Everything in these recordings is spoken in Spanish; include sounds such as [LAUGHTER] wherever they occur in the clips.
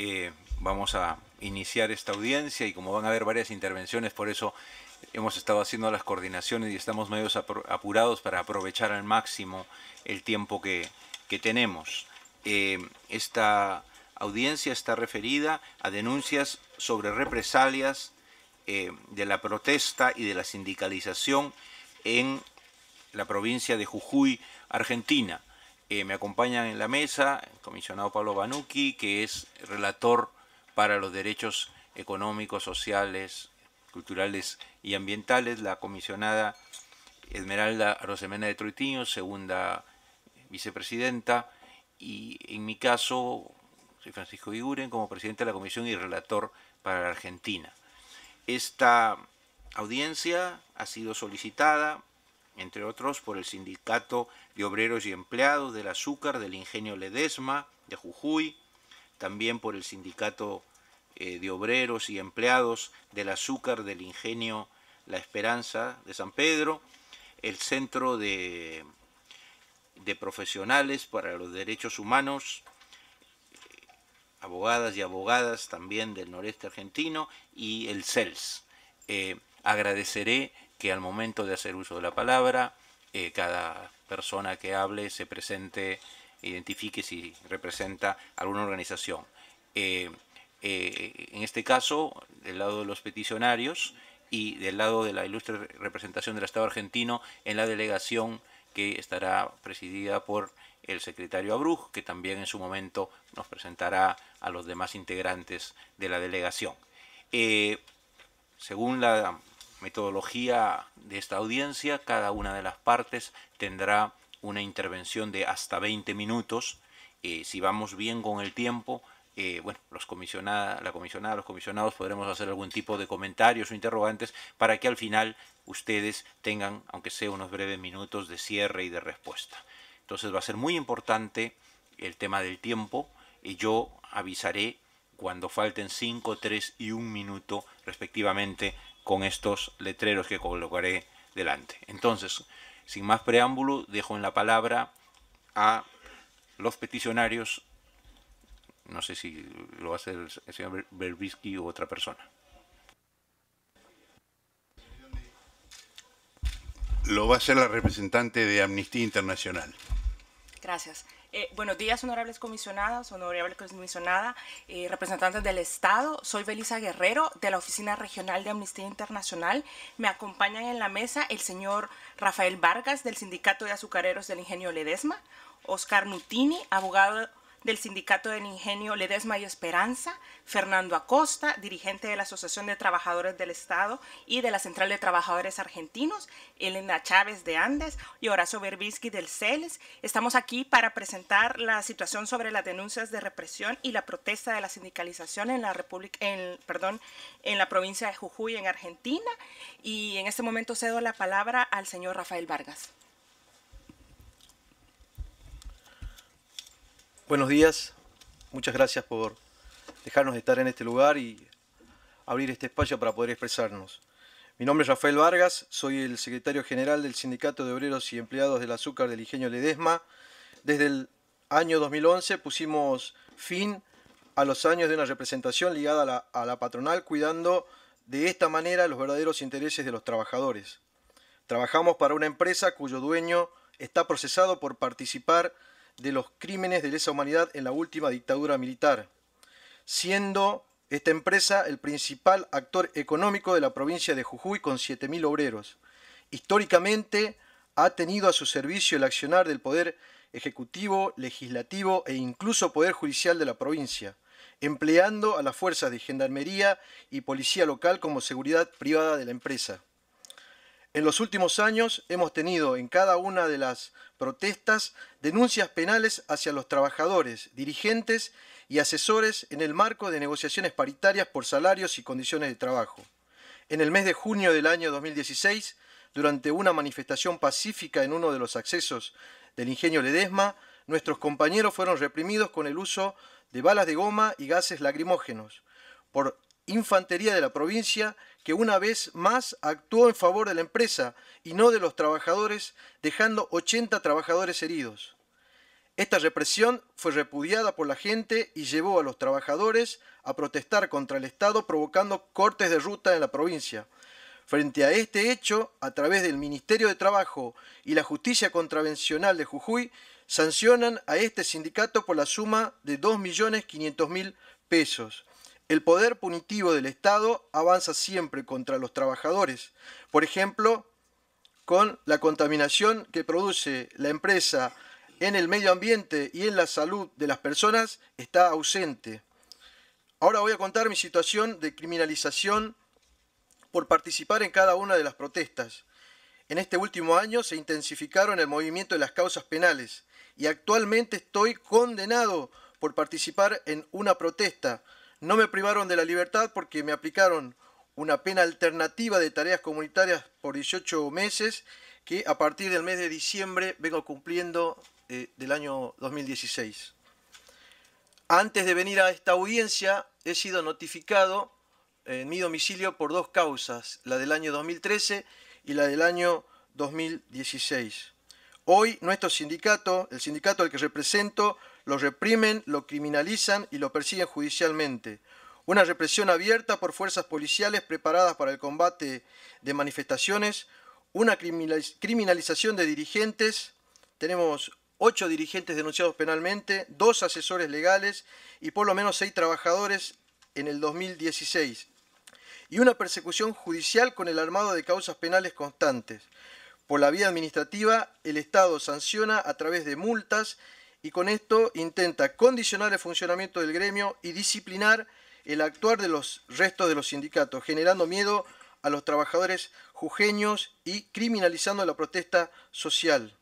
Eh, vamos a iniciar esta audiencia y como van a haber varias intervenciones, por eso hemos estado haciendo las coordinaciones y estamos medios apurados para aprovechar al máximo el tiempo que, tenemos. Eh, esta audiencia está referida a denuncias sobre represalias eh, de la protesta y de la sindicalización en la provincia de Jujuy, Argentina. Eh, me acompañan en la mesa el comisionado Pablo Banucci, que es relator para los derechos económicos, sociales, culturales y ambientales, la comisionada Esmeralda Rosemena de Troitiño, segunda vicepresidenta, y en mi caso, soy Francisco Iguren como presidente de la comisión y relator para la Argentina. Esta audiencia ha sido solicitada entre otros por el Sindicato de Obreros y Empleados del Azúcar del Ingenio Ledesma de Jujuy, también por el Sindicato eh, de Obreros y Empleados del Azúcar del Ingenio La Esperanza de San Pedro, el Centro de, Profesionales para los Derechos Humanos, abogadas y abogadas también del noreste argentino, y el CELS. Eh, agradeceré que al momento de hacer uso de la palabra, eh, cada persona que hable se presente, identifique si representa alguna organización. Eh, eh, en este caso, del lado de los peticionarios y del lado de la ilustre representación del Estado argentino en la delegación que estará presidida por el secretario Abruj, que también en su momento nos presentará a los demás integrantes de la delegación. según la metodología de esta audiencia, cada una de las partes tendrá una intervención de hasta 20 minutos. Eh, si vamos bien con el tiempo, eh, bueno, los comisionada, la comisionada, los comisionados podremos hacer algún tipo de comentarios o interrogantes para que al final ustedes tengan, aunque sea unos breves minutos de cierre y de respuesta. Entonces va a ser muy importante el tema del tiempo y eh, yo avisaré cuando falten 5, 3 y 1 minuto respectivamente con estos letreros que colocaré delante. Entonces, sin más preámbulo, dejo en la palabra a los peticionarios. No sé si lo va a hacer el señor Berbisky u otra persona. Lo va a hacer la representante de Amnistía Internacional. Gracias. Eh, buenos días, honorables comisionados, honorable comisionada, eh, representantes del Estado. Soy Belisa Guerrero, de la Oficina Regional de Amnistía Internacional. Me acompañan en la mesa el señor Rafael Vargas, del Sindicato de Azucareros del Ingenio Ledesma, Oscar Nutini, abogado del Sindicato del Ingenio Ledesma y Esperanza, Fernando Acosta, dirigente de la Asociación de Trabajadores del Estado y de la Central de Trabajadores Argentinos, Elena Chávez de Andes y Horacio Berbisky del CELES. Estamos aquí para presentar la situación sobre las denuncias de represión y la protesta de la sindicalización en la en, perdón, en la provincia de Jujuy, en Argentina. Y en este momento cedo la palabra al señor Rafael Vargas. Buenos días, muchas gracias por dejarnos estar en este lugar y abrir este espacio para poder expresarnos. Mi nombre es Rafael Vargas, soy el secretario general del Sindicato de Obreros y Empleados del Azúcar del Ingenio Ledesma. Desde el año 2011 pusimos fin a los años de una representación ligada a la, a la patronal, cuidando de esta manera los verdaderos intereses de los trabajadores. Trabajamos para una empresa cuyo dueño está procesado por participar de los crímenes de lesa humanidad en la última dictadura militar, siendo esta empresa el principal actor económico de la provincia de Jujuy con 7.000 obreros. Históricamente ha tenido a su servicio el accionar del poder ejecutivo, legislativo e incluso poder judicial de la provincia, empleando a las fuerzas de gendarmería y policía local como seguridad privada de la empresa. En los últimos años hemos tenido en cada una de las protestas denuncias penales hacia los trabajadores, dirigentes y asesores en el marco de negociaciones paritarias por salarios y condiciones de trabajo. En el mes de junio del año 2016, durante una manifestación pacífica en uno de los accesos del ingenio Ledesma, nuestros compañeros fueron reprimidos con el uso de balas de goma y gases lacrimógenos por infantería de la provincia que una vez más actuó en favor de la empresa y no de los trabajadores, dejando 80 trabajadores heridos. Esta represión fue repudiada por la gente y llevó a los trabajadores a protestar contra el Estado provocando cortes de ruta en la provincia. Frente a este hecho, a través del Ministerio de Trabajo y la Justicia Contravencional de Jujuy, sancionan a este sindicato por la suma de 2.500.000 pesos. El poder punitivo del Estado avanza siempre contra los trabajadores. Por ejemplo, con la contaminación que produce la empresa en el medio ambiente y en la salud de las personas está ausente. Ahora voy a contar mi situación de criminalización por participar en cada una de las protestas. En este último año se intensificaron el movimiento de las causas penales y actualmente estoy condenado por participar en una protesta no me privaron de la libertad porque me aplicaron una pena alternativa de tareas comunitarias por 18 meses que a partir del mes de diciembre vengo cumpliendo eh, del año 2016. Antes de venir a esta audiencia he sido notificado eh, en mi domicilio por dos causas, la del año 2013 y la del año 2016. Hoy nuestro sindicato, el sindicato al que represento, lo reprimen, lo criminalizan y lo persiguen judicialmente. Una represión abierta por fuerzas policiales preparadas para el combate de manifestaciones, una criminalización de dirigentes, tenemos ocho dirigentes denunciados penalmente, dos asesores legales y por lo menos seis trabajadores en el 2016, y una persecución judicial con el armado de causas penales constantes. Por la vía administrativa, el Estado sanciona a través de multas y con esto intenta condicionar el funcionamiento del gremio y disciplinar el actuar de los restos de los sindicatos, generando miedo a los trabajadores jujeños y criminalizando la protesta social.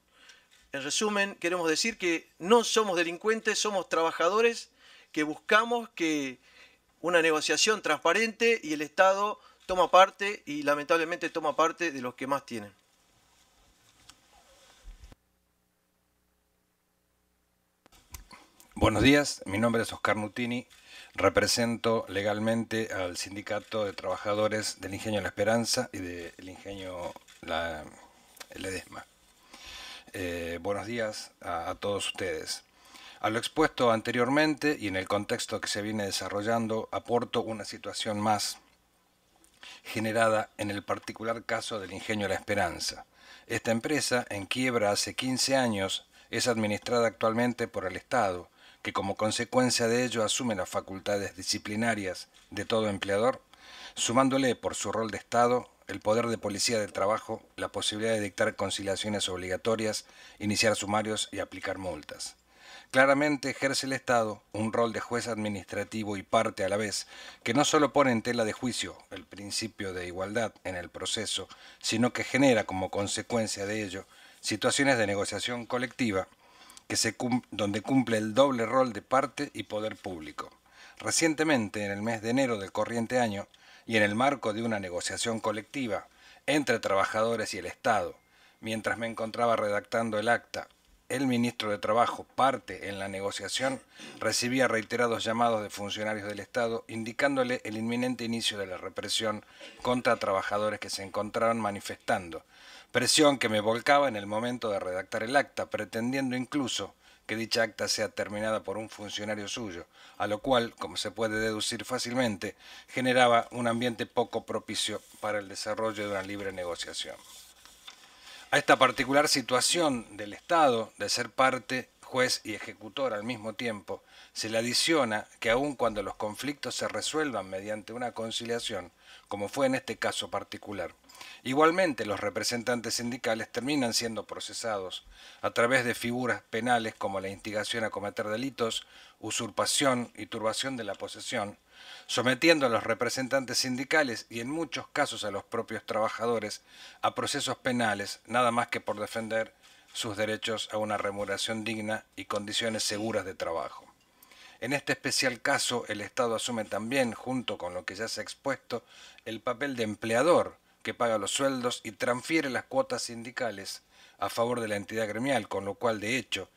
En resumen, queremos decir que no somos delincuentes, somos trabajadores que buscamos que una negociación transparente y el Estado toma parte y lamentablemente toma parte de los que más tienen. Buenos días, mi nombre es Oscar Nutini, represento legalmente al Sindicato de Trabajadores del Ingenio La Esperanza y del Ingenio La, eh, buenos días a, a, todos ustedes. A lo expuesto anteriormente y en el contexto que se viene desarrollando, aporto una situación más generada en el particular caso del Ingenio La Esperanza. Esta empresa, en quiebra hace 15 años, es administrada actualmente por el Estado, que como consecuencia de ello asume las facultades disciplinarias de todo empleador, sumándole por su rol de Estado el poder de policía del trabajo, la posibilidad de dictar conciliaciones obligatorias, iniciar sumarios y aplicar multas. Claramente ejerce el Estado un rol de juez administrativo y parte a la vez, que no solo pone en tela de juicio el principio de igualdad en el proceso, sino que genera como consecuencia de ello situaciones de negociación colectiva donde cumple el doble rol de parte y poder público. Recientemente, en el mes de enero del corriente año, y en el marco de una negociación colectiva entre trabajadores y el Estado, mientras me encontraba redactando el acta, el ministro de Trabajo, parte en la negociación, recibía reiterados llamados de funcionarios del Estado indicándole el inminente inicio de la represión contra trabajadores que se encontraban manifestando presión que me volcaba en el momento de redactar el acta, pretendiendo incluso que dicha acta sea terminada por un funcionario suyo, a lo cual, como se puede deducir fácilmente, generaba un ambiente poco propicio para el desarrollo de una libre negociación. A esta particular situación del Estado de ser parte, juez y ejecutor al mismo tiempo, se le adiciona que aun cuando los conflictos se resuelvan mediante una conciliación, como fue en este caso particular, Igualmente, los representantes sindicales terminan siendo procesados a través de figuras penales como la instigación a cometer delitos, usurpación y turbación de la posesión, sometiendo a los representantes sindicales y en muchos casos a los propios trabajadores a procesos penales, nada más que por defender sus derechos a una remuneración digna y condiciones seguras de trabajo. En este especial caso, el Estado asume también, junto con lo que ya se ha expuesto, el papel de empleador, que paga los sueldos y transfiere las cuotas sindicales a favor de la entidad gremial, con lo cual, de hecho,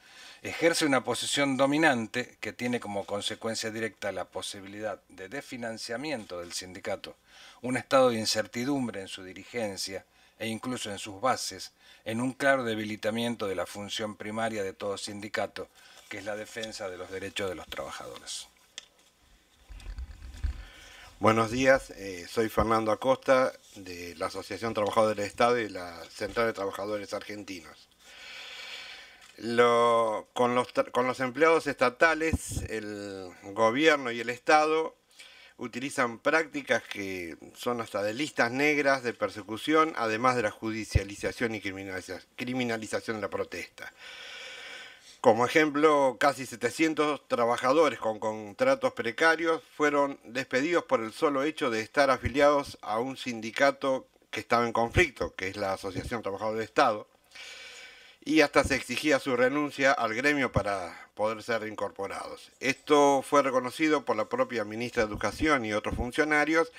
ejerce una posición dominante que tiene como consecuencia directa la posibilidad de desfinanciamiento del sindicato, un estado de incertidumbre en su dirigencia e incluso en sus bases, en un claro debilitamiento de la función primaria de todo sindicato, que es la defensa de los derechos de los trabajadores. Buenos días, eh, soy Fernando Acosta de la Asociación Trabajadores del Estado y la Central de Trabajadores Argentinos. los, con los empleados estatales, el gobierno y el Estado utilizan prácticas que son hasta de listas negras de persecución, además de la judicialización y criminalización de la protesta. Como ejemplo, casi 700 trabajadores con contratos precarios fueron despedidos por el solo hecho de estar afiliados a un sindicato que estaba en conflicto, que es la Asociación Trabajador de Estado, y hasta se exigía su renuncia al gremio para poder ser incorporados. Esto fue reconocido por la propia ministra de Educación y otros funcionarios,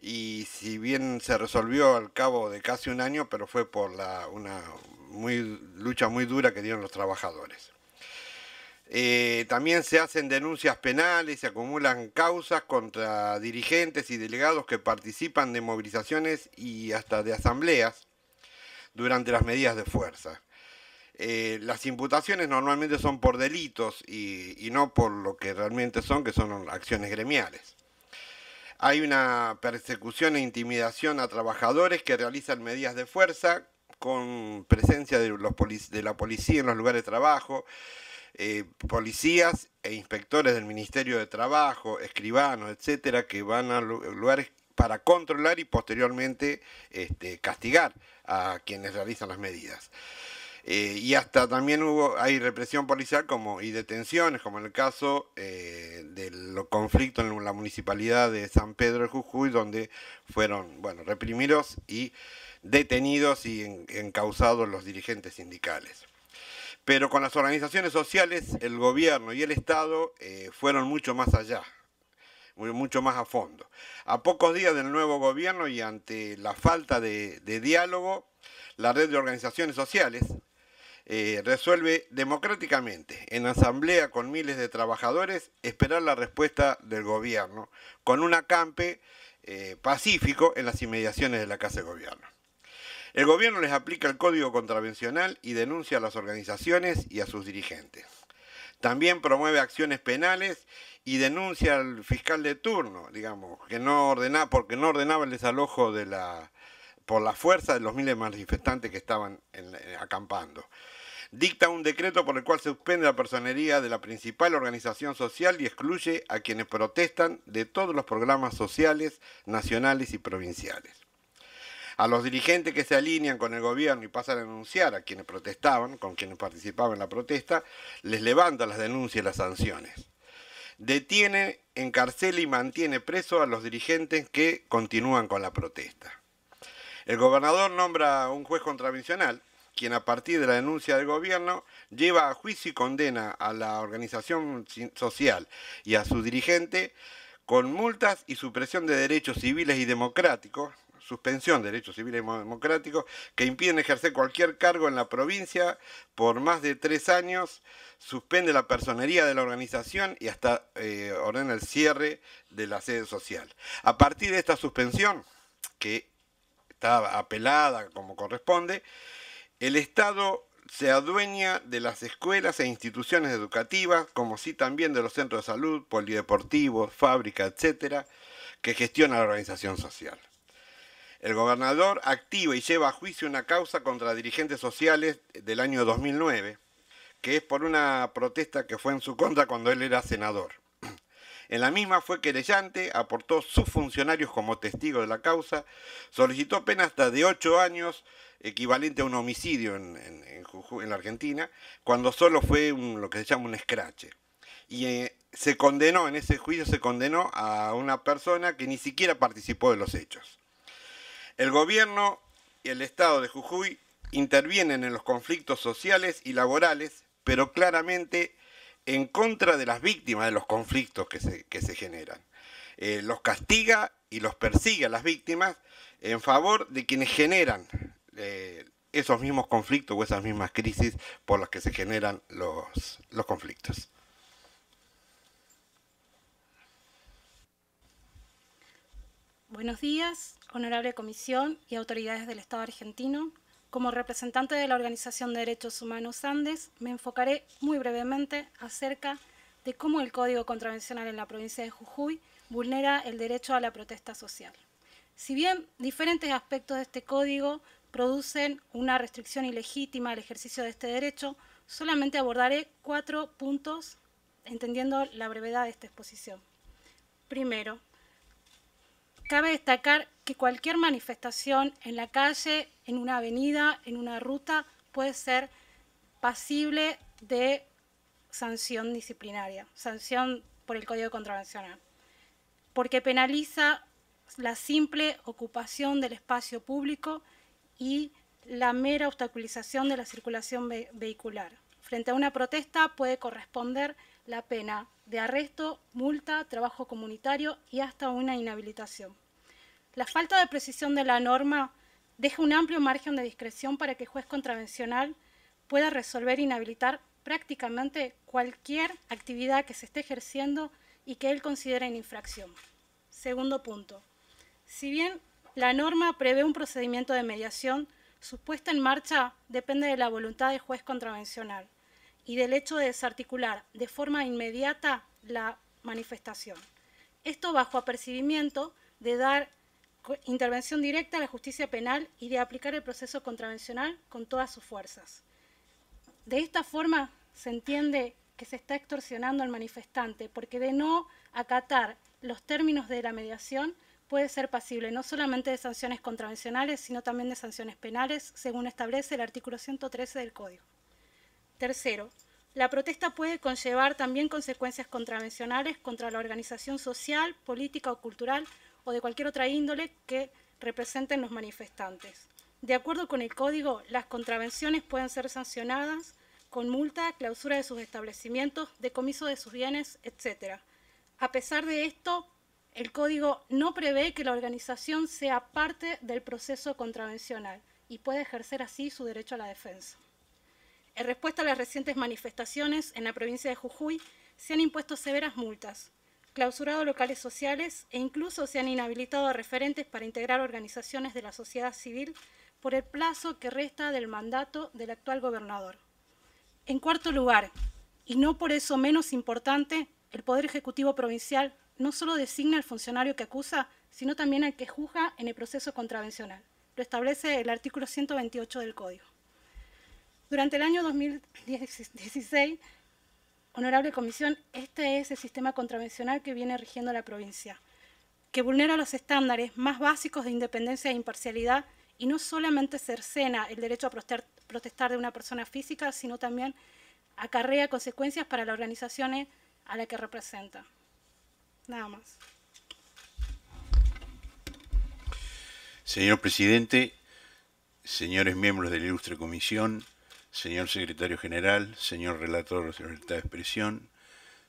y si bien se resolvió al cabo de casi un año, pero fue por la, una muy, lucha muy dura que dieron los trabajadores. Eh, también se hacen denuncias penales, se acumulan causas contra dirigentes y delegados que participan de movilizaciones y hasta de asambleas durante las medidas de fuerza. Eh, las imputaciones normalmente son por delitos y, y, no por lo que realmente son, que son acciones gremiales. Hay una persecución e intimidación a trabajadores que realizan medidas de fuerza con presencia de, los de la policía en los lugares de trabajo, eh, policías e inspectores del Ministerio de Trabajo, escribanos, etcétera, que van a lugares para controlar y posteriormente este, castigar a quienes realizan las medidas. Eh, y hasta también hubo, hay represión policial como, y detenciones, como en el caso eh, del conflicto en la municipalidad de San Pedro de Jujuy, donde fueron bueno, reprimidos y detenidos y encausados los dirigentes sindicales. Pero con las organizaciones sociales, el gobierno y el Estado eh, fueron mucho más allá, mucho más a fondo. A pocos días del nuevo gobierno y ante la falta de, diálogo, la red de organizaciones sociales eh, resuelve democráticamente, en asamblea con miles de trabajadores, esperar la respuesta del gobierno, con un acampe eh, pacífico en las inmediaciones de la Casa de Gobierno. El gobierno les aplica el código contravencional y denuncia a las organizaciones y a sus dirigentes. También promueve acciones penales y denuncia al fiscal de turno, digamos, que no ordena, porque no ordenaba el desalojo de la, por la fuerza de los miles de manifestantes que estaban eh, acampando. Dicta un decreto por el cual suspende la personería de la principal organización social y excluye a quienes protestan de todos los programas sociales, nacionales y provinciales a los dirigentes que se alinean con el gobierno y pasan a denunciar a quienes protestaban, con quienes participaban en la protesta, les levanta las denuncias y las sanciones. Detiene, encarcela y mantiene preso a los dirigentes que continúan con la protesta. El gobernador nombra a un juez contravencional, quien a partir de la denuncia del gobierno lleva a juicio y condena a la organización social y a su dirigente con multas y supresión de derechos civiles y democráticos, suspensión de derechos civiles y democráticos que impiden ejercer cualquier cargo en la provincia por más de tres años, suspende la personería de la organización y hasta eh, ordena el cierre de la sede social. A partir de esta suspensión, que está apelada como corresponde, el Estado se adueña de las escuelas e instituciones educativas, como sí también de los centros de salud, polideportivos, fábricas, etcétera, que gestiona la organización social. El gobernador activa y lleva a juicio una causa contra dirigentes sociales del año 2009, que es por una protesta que fue en su contra cuando él era senador. En la misma fue querellante, aportó sus funcionarios como testigo de la causa, solicitó pena hasta de ocho años, equivalente a un homicidio en, la Argentina, cuando solo fue un, lo que se llama un escrache. Y eh, se condenó, en ese juicio se condenó a una persona que ni siquiera participó de los hechos. El gobierno y el Estado de Jujuy intervienen en los conflictos sociales y laborales, pero claramente en contra de las víctimas de los conflictos que se, generan. Eh, los castiga y los persigue a las víctimas en favor de quienes generan eh, esos mismos conflictos o esas mismas crisis por las que se generan los conflictos. Buenos días, honorable comisión y autoridades del Estado argentino. Como representante de la Organización de Derechos Humanos Andes, me enfocaré muy brevemente acerca de cómo el Código Contravencional en la provincia de Jujuy vulnera el derecho a la protesta social. Si bien diferentes aspectos de este código producen una restricción ilegítima al ejercicio de este derecho, solamente abordaré cuatro puntos entendiendo la brevedad de esta exposición. Primero, cabe destacar que cualquier manifestación en la calle, en una avenida, en una ruta, puede ser pasible de sanción disciplinaria, sanción por el Código Contravencional, porque penaliza la simple ocupación del espacio público y la mera obstaculización de la circulación vehicular. Frente a una protesta puede corresponder la pena de arresto, multa, trabajo comunitario y hasta una inhabilitación. La falta de precisión de la norma deja un amplio margen de discreción para que el juez contravencional pueda resolver e inhabilitar prácticamente cualquier actividad que se esté ejerciendo y que él considere en infracción. Segundo punto. Si bien la norma prevé un procedimiento de mediación, su puesta en marcha depende de la voluntad del juez contravencional y del hecho de desarticular de forma inmediata la manifestación. Esto bajo apercibimiento de dar intervención directa a la justicia penal y de aplicar el proceso contravencional con todas sus fuerzas. De esta forma se entiende que se está extorsionando al manifestante, porque de no acatar los términos de la mediación puede ser pasible no solamente de sanciones contravencionales, sino también de sanciones penales, según establece el artículo 113 del Código. Tercero, la protesta puede conllevar también consecuencias contravencionales contra la organización social, política o cultural o de cualquier otra índole que representen los manifestantes. De acuerdo con el código, las contravenciones pueden ser sancionadas con multa, clausura de sus establecimientos, decomiso de sus bienes, etc. A pesar de esto, el código no prevé que la organización sea parte del proceso contravencional y puede ejercer así su derecho a la defensa. En respuesta a las recientes manifestaciones en la provincia de Jujuy, se han impuesto severas multas, clausurado locales sociales e incluso se han inhabilitado a referentes para integrar organizaciones de la sociedad civil por el plazo que resta del mandato del actual gobernador. En cuarto lugar, y no por eso menos importante, el Poder Ejecutivo Provincial no solo designa al funcionario que acusa, sino también al que juzga en el proceso contravencional. Lo establece el artículo 128 del Código. Durante el año 2016, Honorable Comisión, este es el sistema contravencional que viene rigiendo la provincia, que vulnera los estándares más básicos de independencia e imparcialidad y no solamente cercena el derecho a protestar de una persona física, sino también acarrea consecuencias para las organizaciones a la que representa. Nada más. Señor presidente, señores miembros de la ilustre comisión, señor secretario general, señor relator de la libertad de expresión,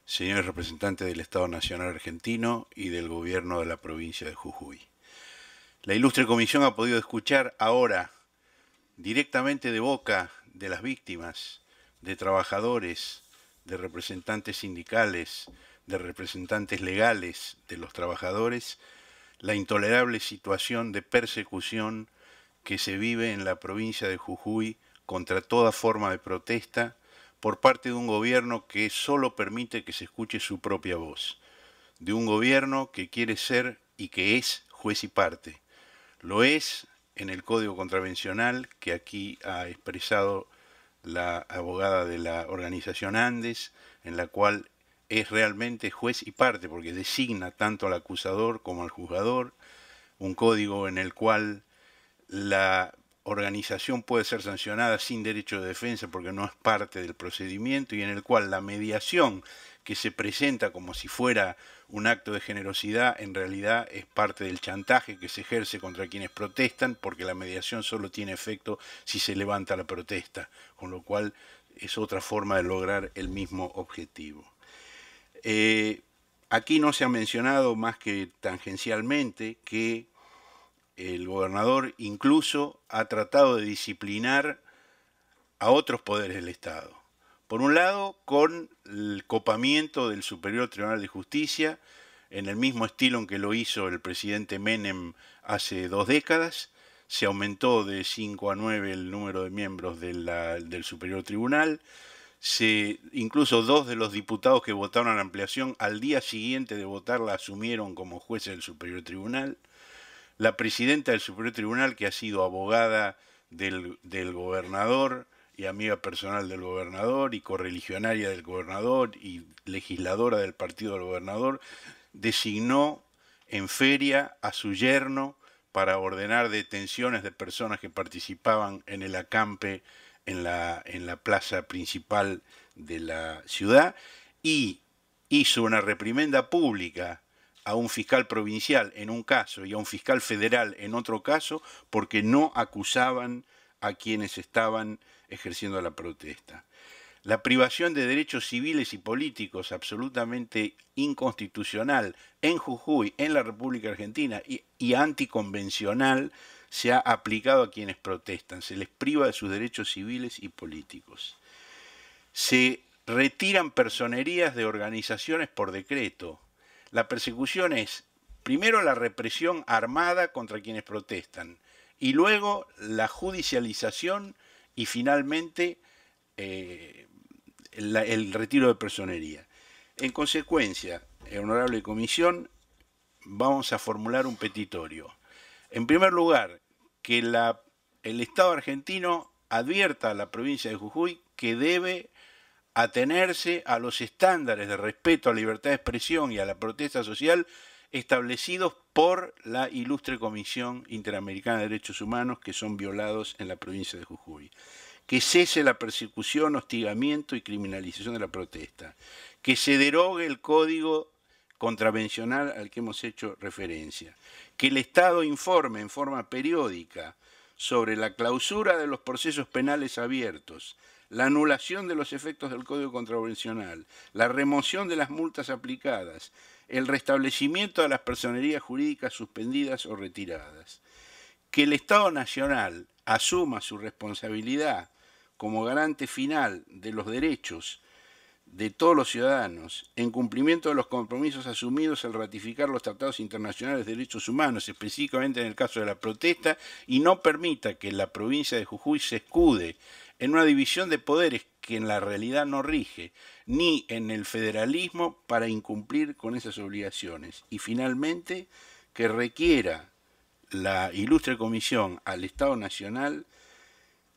señores representantes del Estado Nacional Argentino y del Gobierno de la provincia de Jujuy. La ilustre comisión ha podido escuchar ahora, directamente de boca de las víctimas, de trabajadores, de representantes sindicales, de representantes legales de los trabajadores, la intolerable situación de persecución que se vive en la provincia de Jujuy contra toda forma de protesta por parte de un gobierno que solo permite que se escuche su propia voz, de un gobierno que quiere ser y que es juez y parte. Lo es en el código contravencional que aquí ha expresado la abogada de la organización Andes, en la cual es realmente juez y parte, porque designa tanto al acusador como al juzgador, un código en el cual la organización puede ser sancionada sin derecho de defensa porque no es parte del procedimiento y en el cual la mediación que se presenta como si fuera un acto de generosidad en realidad es parte del chantaje que se ejerce contra quienes protestan porque la mediación solo tiene efecto si se levanta la protesta, con lo cual es otra forma de lograr el mismo objetivo. Eh, aquí no se ha mencionado más que tangencialmente que el gobernador incluso ha tratado de disciplinar a otros poderes del Estado. Por un lado, con el copamiento del Superior Tribunal de Justicia, en el mismo estilo en que lo hizo el presidente Menem hace dos décadas, se aumentó de 5 a 9 el número de miembros del Superior Tribunal, se, incluso dos de los diputados que votaron a la ampliación al día siguiente de votar la asumieron como jueces del Superior Tribunal, la presidenta del Superior Tribunal, que ha sido abogada del, gobernador y amiga personal del gobernador y correligionaria del gobernador y legisladora del partido del gobernador, designó en feria a su yerno para ordenar detenciones de personas que participaban en el acampe en la plaza principal de la ciudad y hizo una reprimenda pública a un fiscal provincial en un caso y a un fiscal federal en otro caso porque no acusaban a quienes estaban ejerciendo la protesta. La privación de derechos civiles y políticos absolutamente inconstitucional en Jujuy, en la República Argentina y, anticonvencional se ha aplicado a quienes protestan, se les priva de sus derechos civiles y políticos. Se retiran personerías de organizaciones por decreto, la persecución es primero la represión armada contra quienes protestan y luego la judicialización y finalmente eh, el retiro de personería. En consecuencia, eh, honorable comisión, vamos a formular un petitorio. En primer lugar, que el Estado argentino advierta a la provincia de Jujuy que debe atenerse a los estándares de respeto a la libertad de expresión y a la protesta social establecidos por la ilustre Comisión Interamericana de Derechos Humanos que son violados en la provincia de Jujuy. Que cese la persecución, hostigamiento y criminalización de la protesta. Que se derogue el código contravencional al que hemos hecho referencia. Que el Estado informe en forma periódica sobre la clausura de los procesos penales abiertos, la anulación de los efectos del Código Contravencional, la remoción de las multas aplicadas, el restablecimiento de las personerías jurídicas suspendidas o retiradas. Que el Estado Nacional asuma su responsabilidad como garante final de los derechos de todos los ciudadanos, en cumplimiento de los compromisos asumidos al ratificar los tratados internacionales de derechos humanos, específicamente en el caso de la protesta, y no permita que la provincia de Jujuy se escude en una división de poderes que en la realidad no rige, ni en el federalismo para incumplir con esas obligaciones. Y finalmente, que requiera la ilustre comisión al Estado Nacional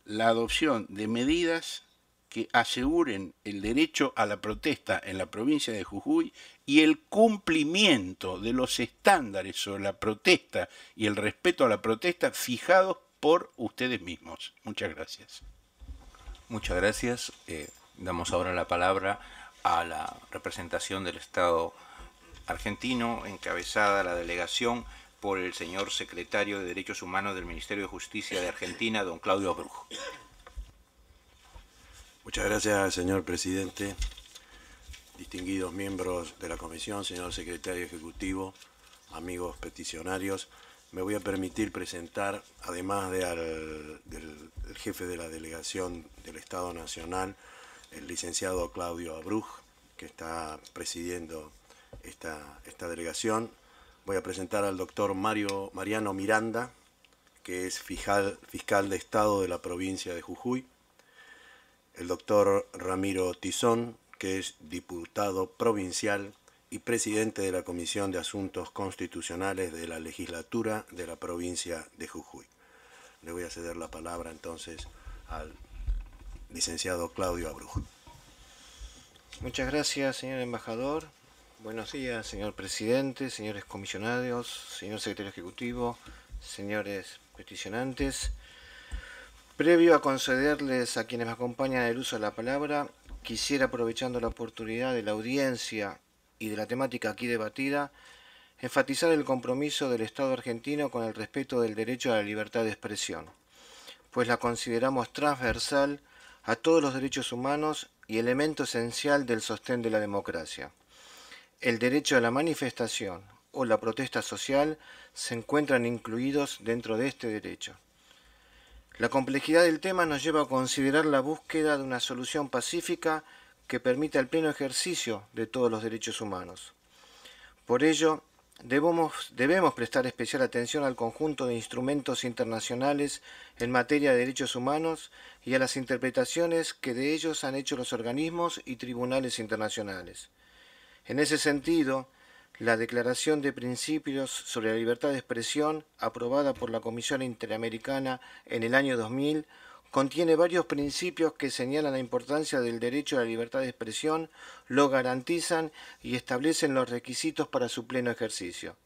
la adopción de medidas que aseguren el derecho a la protesta en la provincia de Jujuy y el cumplimiento de los estándares sobre la protesta y el respeto a la protesta fijados por ustedes mismos. Muchas gracias. Muchas gracias. Eh, damos ahora la palabra a la representación del Estado argentino, encabezada la delegación por el señor secretario de Derechos Humanos del Ministerio de Justicia de Argentina, don Claudio Brujo. Muchas gracias, señor presidente, distinguidos miembros de la comisión, señor secretario ejecutivo, amigos peticionarios me voy a permitir presentar, además del, jefe de la delegación del Estado Nacional, el licenciado Claudio Abruj, que está presidiendo esta, esta delegación, voy a presentar al doctor Mario, Mariano Miranda, que es fiscal, fiscal de Estado de la provincia de Jujuy, el doctor Ramiro Tizón, que es diputado provincial y presidente de la Comisión de Asuntos Constitucionales de la Legislatura de la provincia de Jujuy. Le voy a ceder la palabra entonces al licenciado Claudio Abrujo. Muchas gracias, señor embajador. Buenos días, señor presidente, señores comisionados, señor secretario ejecutivo, señores peticionantes. Previo a concederles a quienes me acompañan el uso de la palabra, quisiera, aprovechando la oportunidad de la audiencia y de la temática aquí debatida, enfatizar el compromiso del Estado argentino con el respeto del derecho a la libertad de expresión, pues la consideramos transversal a todos los derechos humanos y elemento esencial del sostén de la democracia. El derecho a la manifestación o la protesta social se encuentran incluidos dentro de este derecho. La complejidad del tema nos lleva a considerar la búsqueda de una solución pacífica que permita el pleno ejercicio de todos los derechos humanos. Por ello, debemos, prestar especial atención al conjunto de instrumentos internacionales en materia de derechos humanos y a las interpretaciones que de ellos han hecho los organismos y tribunales internacionales. En ese sentido, la Declaración de Principios sobre la Libertad de Expresión, aprobada por la Comisión Interamericana en el año 2000, contiene varios principios que señalan la importancia del derecho a la libertad de expresión, lo garantizan y establecen los requisitos para su pleno ejercicio.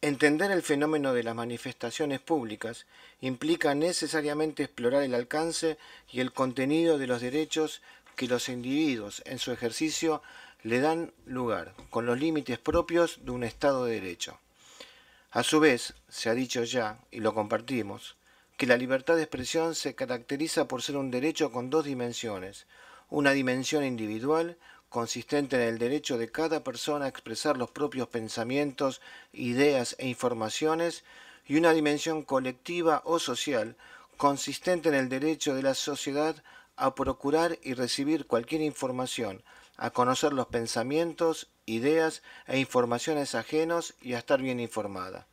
Entender el fenómeno de las manifestaciones públicas implica necesariamente explorar el alcance y el contenido de los derechos que los individuos en su ejercicio le dan lugar, con los límites propios de un Estado de Derecho. A su vez, se ha dicho ya, y lo compartimos, que la libertad de expresión se caracteriza por ser un derecho con dos dimensiones, una dimensión individual, consistente en el derecho de cada persona a expresar los propios pensamientos, ideas e informaciones, y una dimensión colectiva o social, consistente en el derecho de la sociedad a procurar y recibir cualquier información, a conocer los pensamientos, ideas e informaciones ajenos y a estar bien informada.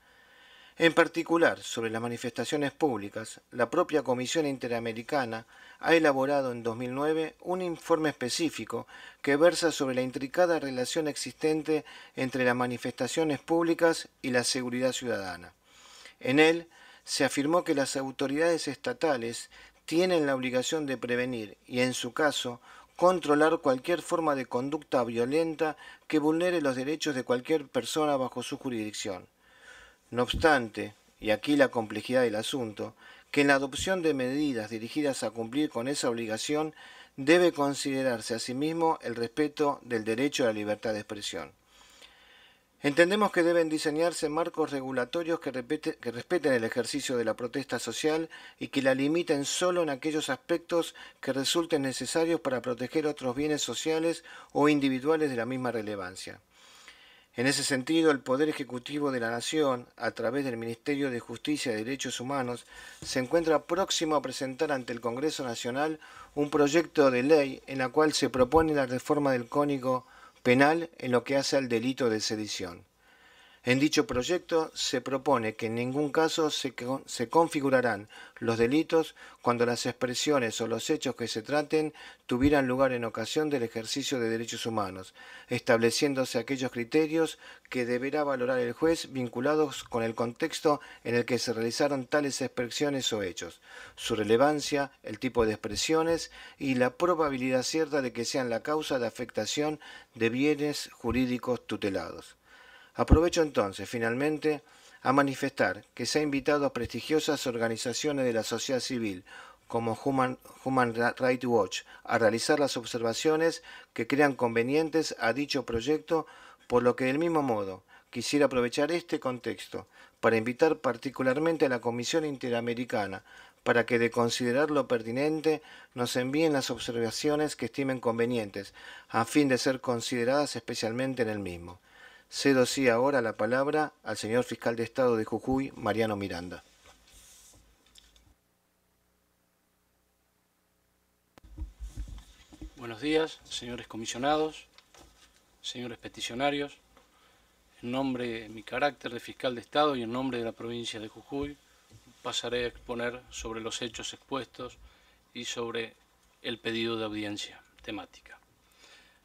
En particular, sobre las manifestaciones públicas, la propia Comisión Interamericana ha elaborado en 2009 un informe específico que versa sobre la intricada relación existente entre las manifestaciones públicas y la seguridad ciudadana. En él, se afirmó que las autoridades estatales tienen la obligación de prevenir y, en su caso, controlar cualquier forma de conducta violenta que vulnere los derechos de cualquier persona bajo su jurisdicción. No obstante, y aquí la complejidad del asunto, que en la adopción de medidas dirigidas a cumplir con esa obligación debe considerarse asimismo el respeto del derecho a la libertad de expresión. Entendemos que deben diseñarse marcos regulatorios que, que, respeten el ejercicio de la protesta social y que la limiten solo en aquellos aspectos que resulten necesarios para proteger otros bienes sociales o individuales de la misma relevancia. En ese sentido, el Poder Ejecutivo de la Nación, a través del Ministerio de Justicia y Derechos Humanos, se encuentra próximo a presentar ante el Congreso Nacional un proyecto de ley en la cual se propone la reforma del Código Penal en lo que hace al delito de sedición. En dicho proyecto se propone que en ningún caso se, configurarán los delitos cuando las expresiones o los hechos que se traten tuvieran lugar en ocasión del ejercicio de derechos humanos, estableciéndose aquellos criterios que deberá valorar el juez vinculados con el contexto en el que se realizaron tales expresiones o hechos, su relevancia, el tipo de expresiones y la probabilidad cierta de que sean la causa de afectación de bienes jurídicos tutelados. Aprovecho entonces, finalmente, a manifestar que se ha invitado a prestigiosas organizaciones de la sociedad civil como Human, Rights Watch a realizar las observaciones que crean convenientes a dicho proyecto, por lo que del mismo modo quisiera aprovechar este contexto para invitar particularmente a la Comisión Interamericana para que de considerar lo pertinente nos envíen las observaciones que estimen convenientes, a fin de ser consideradas especialmente en el mismo. Cedo así ahora la palabra al señor fiscal de Estado de Jujuy, Mariano Miranda. Buenos días, señores comisionados, señores peticionarios. En nombre, de mi carácter de fiscal de Estado y en nombre de la provincia de Jujuy, pasaré a exponer sobre los hechos expuestos y sobre el pedido de audiencia temática.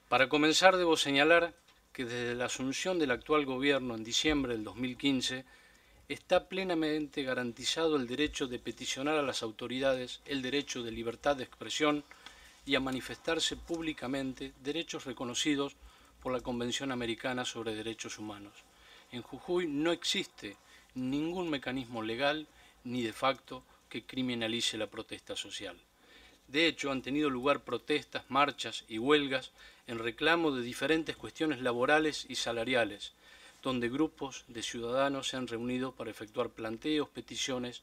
Para comenzar, debo señalar que desde la asunción del actual gobierno en diciembre del 2015 está plenamente garantizado el derecho de peticionar a las autoridades el derecho de libertad de expresión y a manifestarse públicamente derechos reconocidos por la Convención Americana sobre Derechos Humanos. En Jujuy no existe ningún mecanismo legal ni de facto que criminalice la protesta social. De hecho, han tenido lugar protestas, marchas y huelgas en reclamo de diferentes cuestiones laborales y salariales, donde grupos de ciudadanos se han reunido para efectuar planteos, peticiones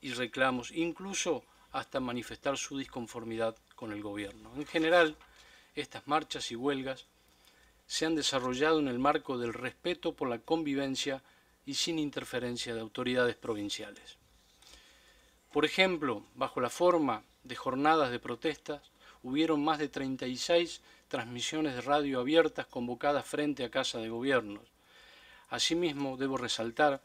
y reclamos, incluso hasta manifestar su disconformidad con el gobierno. En general, estas marchas y huelgas se han desarrollado en el marco del respeto por la convivencia y sin interferencia de autoridades provinciales. Por ejemplo, bajo la forma de jornadas de protestas, hubieron más de 36 transmisiones de radio abiertas convocadas frente a Casa de gobierno. Asimismo, debo resaltar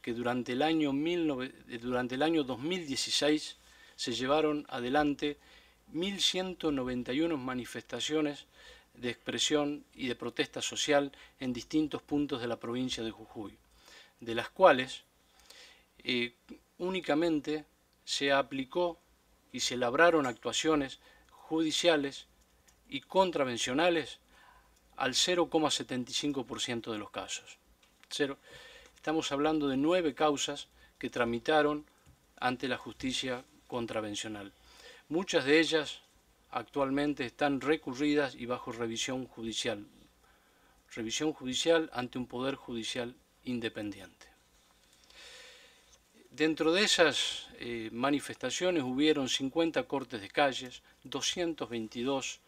que durante el año, 2016 eh, se llevaron adelante 1.191 manifestaciones de expresión y de protesta social en distintos puntos de la provincia de Jujuy, de las cuales eh, únicamente se aplicó y se labraron actuaciones judiciales y contravencionales al 0,75% de los casos. Estamos hablando de nueve causas que tramitaron ante la justicia contravencional. Muchas de ellas actualmente están recurridas y bajo revisión judicial. Revisión judicial ante un poder judicial independiente. Dentro de esas eh, manifestaciones hubieron 50 cortes de calles, 222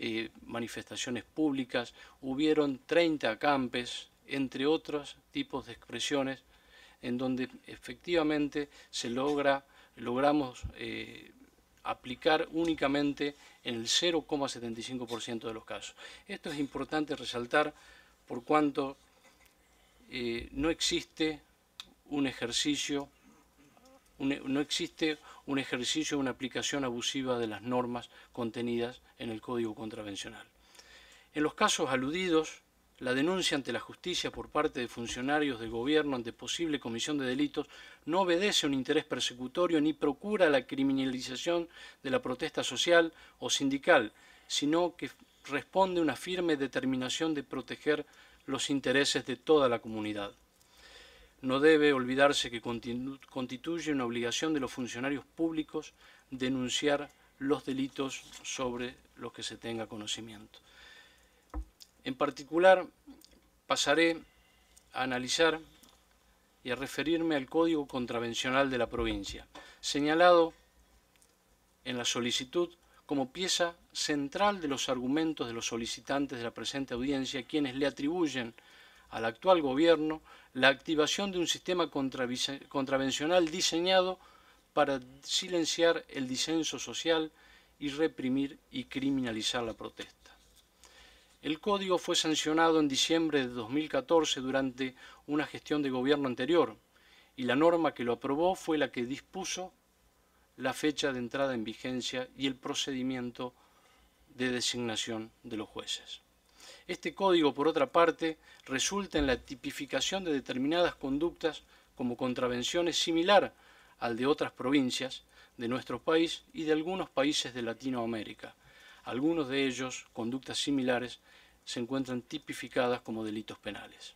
eh, manifestaciones públicas, hubieron 30 acampes, entre otros tipos de expresiones, en donde efectivamente se logra, logramos eh, aplicar únicamente en el 0,75% de los casos. Esto es importante resaltar por cuanto no existe un ejercicio e, no existe un ejercicio, una aplicación abusiva de las normas contenidas en el Código Contravencional. En los casos aludidos, la denuncia ante la justicia por parte de funcionarios del gobierno ante posible comisión de delitos no obedece a un interés persecutorio ni procura la criminalización de la protesta social o sindical, sino que responde a una firme determinación de proteger los intereses de toda la comunidad. No debe olvidarse que constituye una obligación de los funcionarios públicos denunciar los delitos sobre los que se tenga conocimiento. En particular, pasaré a analizar y a referirme al Código Contravencional de la provincia, señalado en la solicitud como pieza central de los argumentos de los solicitantes de la presente audiencia, quienes le atribuyen al actual gobierno la activación de un sistema contravencional diseñado para silenciar el disenso social y reprimir y criminalizar la protesta. El código fue sancionado en diciembre de 2014 durante una gestión de gobierno anterior y la norma que lo aprobó fue la que dispuso la fecha de entrada en vigencia y el procedimiento de designación de los jueces. Este código, por otra parte, resulta en la tipificación de determinadas conductas como contravenciones similar al de otras provincias de nuestro país y de algunos países de Latinoamérica. Algunos de ellos, conductas similares, se encuentran tipificadas como delitos penales.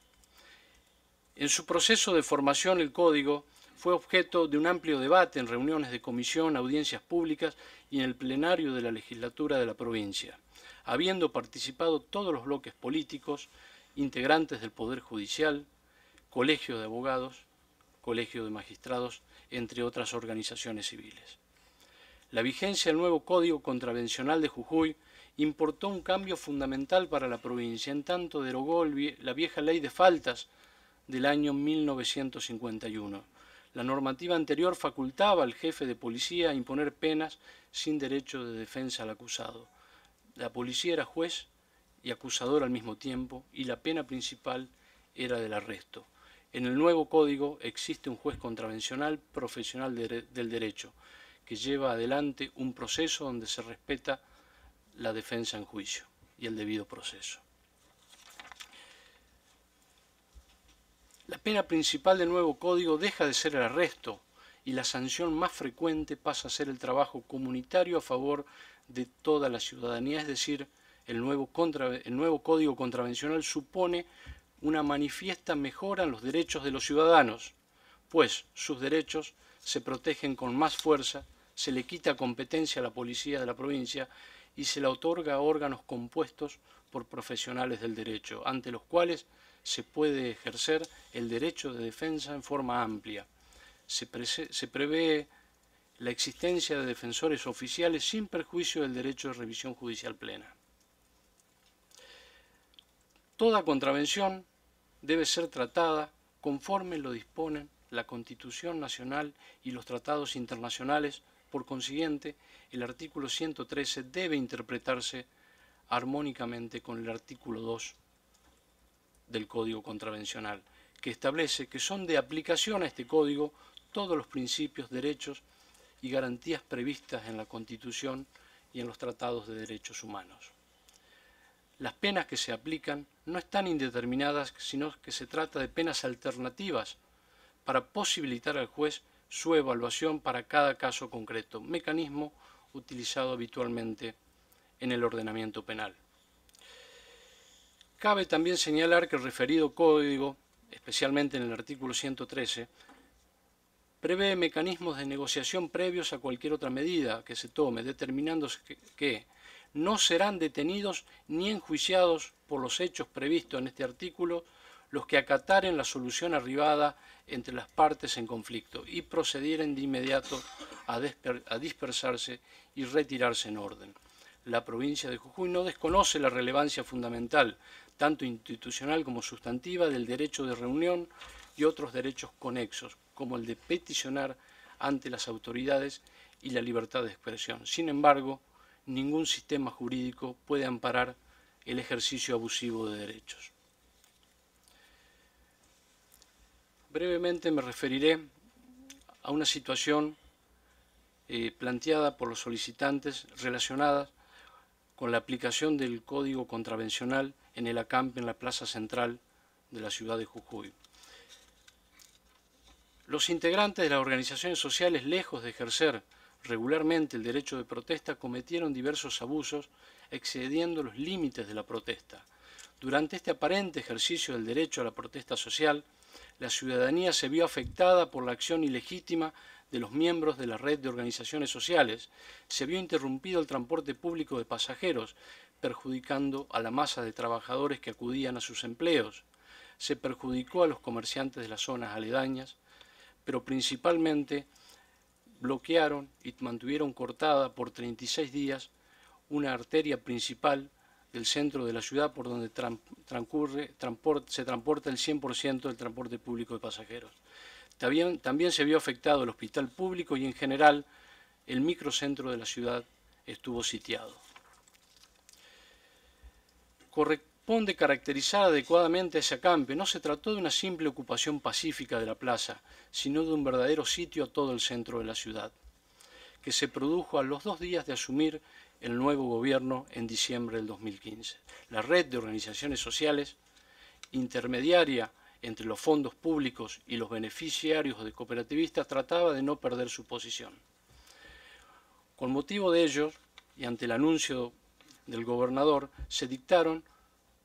En su proceso de formación, el código fue objeto de un amplio debate en reuniones de comisión, audiencias públicas y en el plenario de la legislatura de la provincia habiendo participado todos los bloques políticos, integrantes del Poder Judicial, colegio de abogados, colegio de magistrados, entre otras organizaciones civiles. La vigencia del nuevo Código Contravencional de Jujuy importó un cambio fundamental para la provincia, en tanto derogó la vieja ley de faltas del año 1951. La normativa anterior facultaba al jefe de policía a imponer penas sin derecho de defensa al acusado. La policía era juez y acusador al mismo tiempo y la pena principal era del arresto. En el nuevo código existe un juez contravencional profesional del derecho que lleva adelante un proceso donde se respeta la defensa en juicio y el debido proceso. La pena principal del nuevo código deja de ser el arresto y la sanción más frecuente pasa a ser el trabajo comunitario a favor de toda la ciudadanía, es decir, el nuevo, contra, el nuevo Código Contravencional supone una manifiesta mejora en los derechos de los ciudadanos, pues sus derechos se protegen con más fuerza, se le quita competencia a la policía de la provincia y se le otorga a órganos compuestos por profesionales del derecho, ante los cuales se puede ejercer el derecho de defensa en forma amplia. Se, se prevé la existencia de defensores oficiales sin perjuicio del derecho de revisión judicial plena. Toda contravención debe ser tratada conforme lo disponen la Constitución Nacional y los tratados internacionales, por consiguiente, el artículo 113 debe interpretarse armónicamente con el artículo 2 del Código Contravencional, que establece que son de aplicación a este código todos los principios, derechos y garantías previstas en la Constitución y en los tratados de derechos humanos. Las penas que se aplican no están indeterminadas, sino que se trata de penas alternativas para posibilitar al juez su evaluación para cada caso concreto, mecanismo utilizado habitualmente en el ordenamiento penal. Cabe también señalar que el referido código, especialmente en el artículo 113, prevé mecanismos de negociación previos a cualquier otra medida que se tome, determinando que, no serán detenidos ni enjuiciados por los hechos previstos en este artículo los que acataren la solución arribada entre las partes en conflicto y procedieren de inmediato a, dispersarse y retirarse en orden. La provincia de Jujuy no desconoce la relevancia fundamental, tanto institucional como sustantiva, del derecho de reunión y otros derechos conexos, como el de peticionar ante las autoridades y la libertad de expresión. Sin embargo, ningún sistema jurídico puede amparar el ejercicio abusivo de derechos. Brevemente me referiré a una situación eh, planteada por los solicitantes relacionada con la aplicación del Código Contravencional en el ACAMP en la Plaza Central de la ciudad de Jujuy. Los integrantes de las organizaciones sociales, lejos de ejercer regularmente el derecho de protesta, cometieron diversos abusos excediendo los límites de la protesta. Durante este aparente ejercicio del derecho a la protesta social, la ciudadanía se vio afectada por la acción ilegítima de los miembros de la red de organizaciones sociales, se vio interrumpido el transporte público de pasajeros, perjudicando a la masa de trabajadores que acudían a sus empleos, se perjudicó a los comerciantes de las zonas aledañas, pero principalmente bloquearon y mantuvieron cortada por 36 días una arteria principal del centro de la ciudad por donde transcurre, se transporta el 100% del transporte público de pasajeros. También, también se vio afectado el hospital público y en general el microcentro de la ciudad estuvo sitiado. ¿Correcto? De caracterizar adecuadamente a ese acampe. No se trató de una simple ocupación pacífica de la plaza, sino de un verdadero sitio a todo el centro de la ciudad, que se produjo a los dos días de asumir el nuevo gobierno en diciembre del 2015. La red de organizaciones sociales, intermediaria entre los fondos públicos y los beneficiarios de cooperativistas, trataba de no perder su posición. Con motivo de ello, y ante el anuncio del gobernador, se dictaron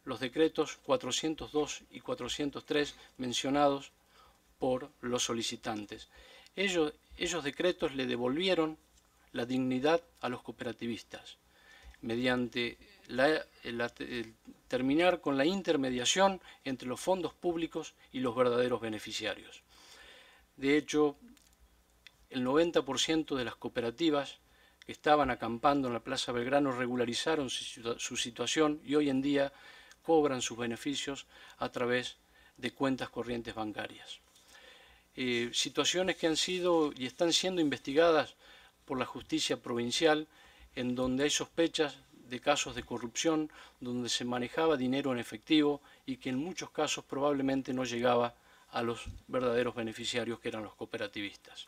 los decretos 402 y 403 mencionados por los solicitantes. Ellos, decretos le devolvieron la dignidad a los cooperativistas mediante terminar con la intermediación entre los fondos públicos y los verdaderos beneficiarios. De hecho, el 90% de las cooperativas que estaban acampando en la Plaza Belgrano regularizaron su situación y hoy en día cobran sus beneficios a través de cuentas corrientes bancarias. Eh, situaciones que han sido y están siendo investigadas por la justicia provincial, en donde hay sospechas de casos de corrupción, donde se manejaba dinero en efectivo y que en muchos casos probablemente no llegaba a los verdaderos beneficiarios que eran los cooperativistas.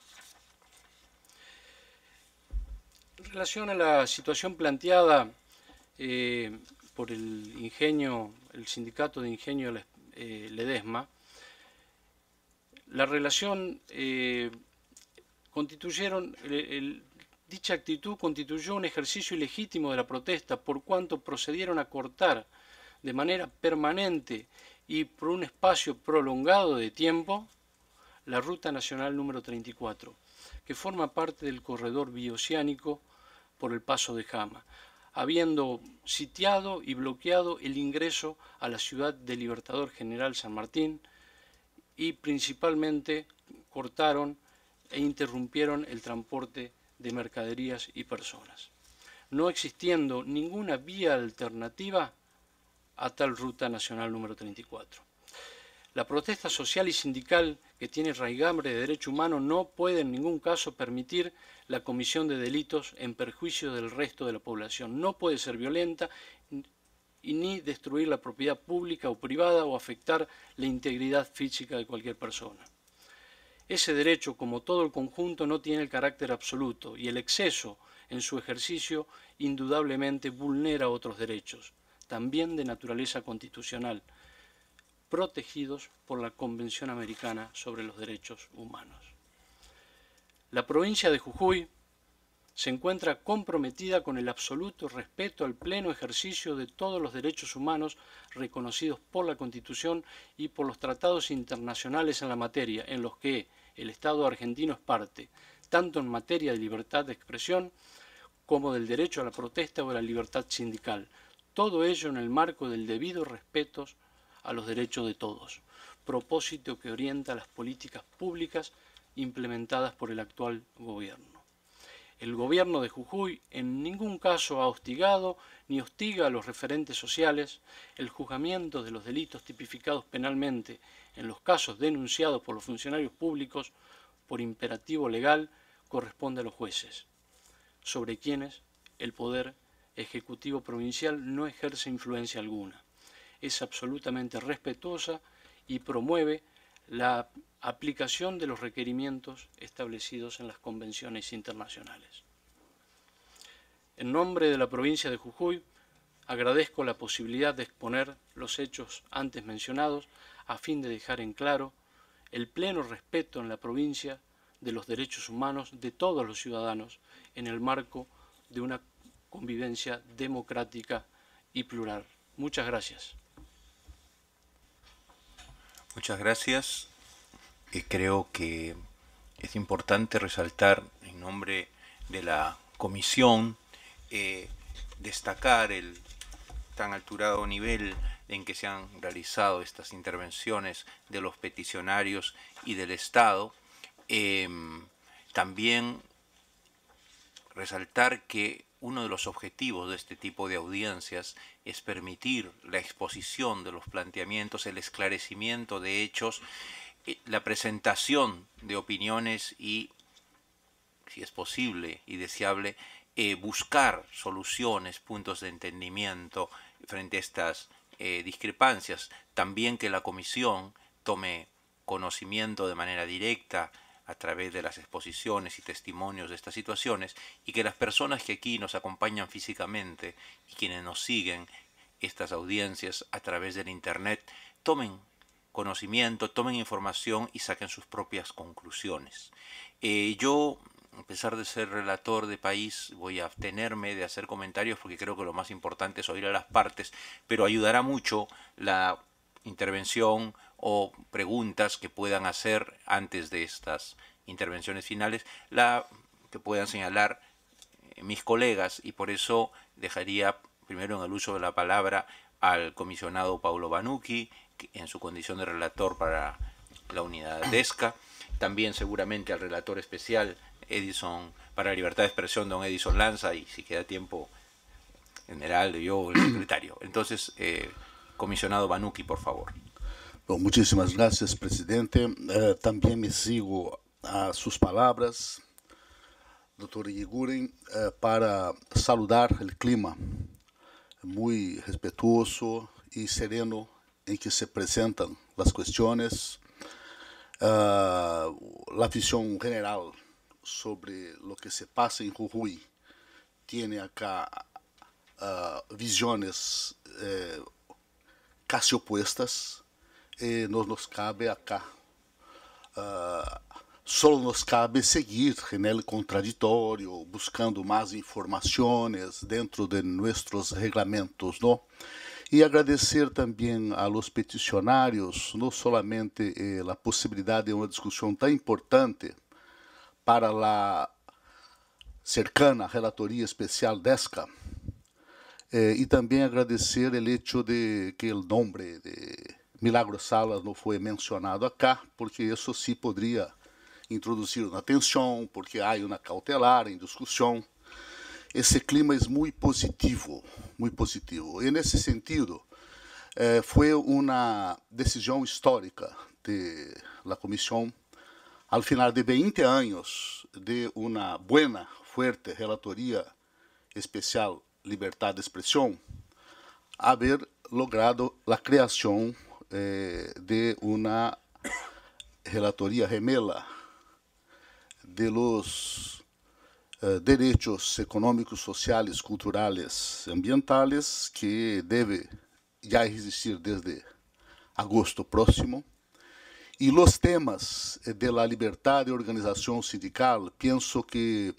En relación a la situación planteada eh, por el ingenio, el sindicato de ingenio eh, Ledesma, la relación eh, constituyeron, dicha actitud constituyó un ejercicio ilegítimo de la protesta por cuanto procedieron a cortar de manera permanente y por un espacio prolongado de tiempo la Ruta Nacional número 34, que forma parte del corredor bioceánico por el paso de Jama habiendo sitiado y bloqueado el ingreso a la ciudad del Libertador General San Martín y principalmente cortaron e interrumpieron el transporte de mercaderías y personas, no existiendo ninguna vía alternativa a tal ruta nacional número 34. La protesta social y sindical que tiene raigambre de derecho humano no puede en ningún caso permitir la comisión de delitos en perjuicio del resto de la población. No puede ser violenta ni destruir la propiedad pública o privada o afectar la integridad física de cualquier persona. Ese derecho, como todo el conjunto, no tiene el carácter absoluto y el exceso en su ejercicio indudablemente vulnera otros derechos, también de naturaleza constitucional protegidos por la Convención Americana sobre los Derechos Humanos. La provincia de Jujuy se encuentra comprometida con el absoluto respeto al pleno ejercicio de todos los derechos humanos reconocidos por la Constitución y por los tratados internacionales en la materia, en los que el Estado argentino es parte, tanto en materia de libertad de expresión como del derecho a la protesta o a la libertad sindical, todo ello en el marco del debido respeto a los derechos de todos, propósito que orienta las políticas públicas implementadas por el actual gobierno. El gobierno de Jujuy en ningún caso ha hostigado ni hostiga a los referentes sociales. El juzgamiento de los delitos tipificados penalmente en los casos denunciados por los funcionarios públicos por imperativo legal corresponde a los jueces, sobre quienes el Poder Ejecutivo Provincial no ejerce influencia alguna es absolutamente respetuosa y promueve la aplicación de los requerimientos establecidos en las convenciones internacionales. En nombre de la provincia de Jujuy, agradezco la posibilidad de exponer los hechos antes mencionados a fin de dejar en claro el pleno respeto en la provincia de los derechos humanos de todos los ciudadanos en el marco de una convivencia democrática y plural. Muchas gracias. Muchas gracias. y creo que es importante resaltar en nombre de la comisión, eh, destacar el tan alturado nivel en que se han realizado estas intervenciones de los peticionarios y del Estado. Em, también resaltar que uno de los objetivos de este tipo de audiencias es permitir la exposición de los planteamientos, el esclarecimiento de hechos, eh, la presentación de opiniones y, si es posible y deseable, eh, buscar soluciones, puntos de entendimiento frente a estas eh, discrepancias. También que la comisión tome conocimiento de manera directa a través de las exposiciones y testimonios de estas situaciones y que las personas que aquí nos acompañan físicamente y quienes nos siguen estas audiencias a través del Internet tomen conocimiento, tomen información y saquen sus propias conclusiones. Eh, yo, a pesar de ser relator de país, voy a abstenerme de hacer comentarios porque creo que lo más importante es oír a las partes, pero ayudará mucho la intervención o preguntas que puedan hacer antes de estas intervenciones finales, la que puedan señalar eh, mis colegas y por eso dejaría primero en el uso de la palabra al comisionado Paulo banuki en su condición de relator para la unidad DESCA, también seguramente al relator especial Edison para libertad de expresión, don Edison Lanza, y si queda tiempo, general, yo, el secretario. Entonces, eh, comisionado banuki por favor. Bom, muchísimas gracias, presidente. Eh, também también me sigo a sus palabras, doctor Iguren, eh, para saludar el clima muy respetuoso y sereno en que se presentan las cuestiones, eh, A la visión general sobre lo que se pasa en Jujuy. Tiene acá visiones casi opuestas não nos cabe acá. Uh, ah, só nos cabe seguir René contraditório, buscando mais informações dentro de nossos reglamentos, não? E agradecer também a los peticionários, não solamente eh, a possibilidade de uma discussão tão importante para a cercana Relatoria Especial DESCA, eh, e também agradecer o hecho de que o nome de Milagro Sala não foi mencionado aqui, porque isso se poderia introduzir na tensão, porque há na cautelar em discussão. Esse clima é muito positivo, muito positivo. E nesse sentido, eh, foi uma decisão histórica da Comissão, ao final de 20 anos de uma boa, forte relatoria especial Libertad de Expressão, haver logrado a criação eh, de una relatoría gemela de los eh, derechos económicos, sociales, culturales, ambientales que debe ya existir desde agosto próximo. E os temas da eh, liberdade de organização sindical, penso que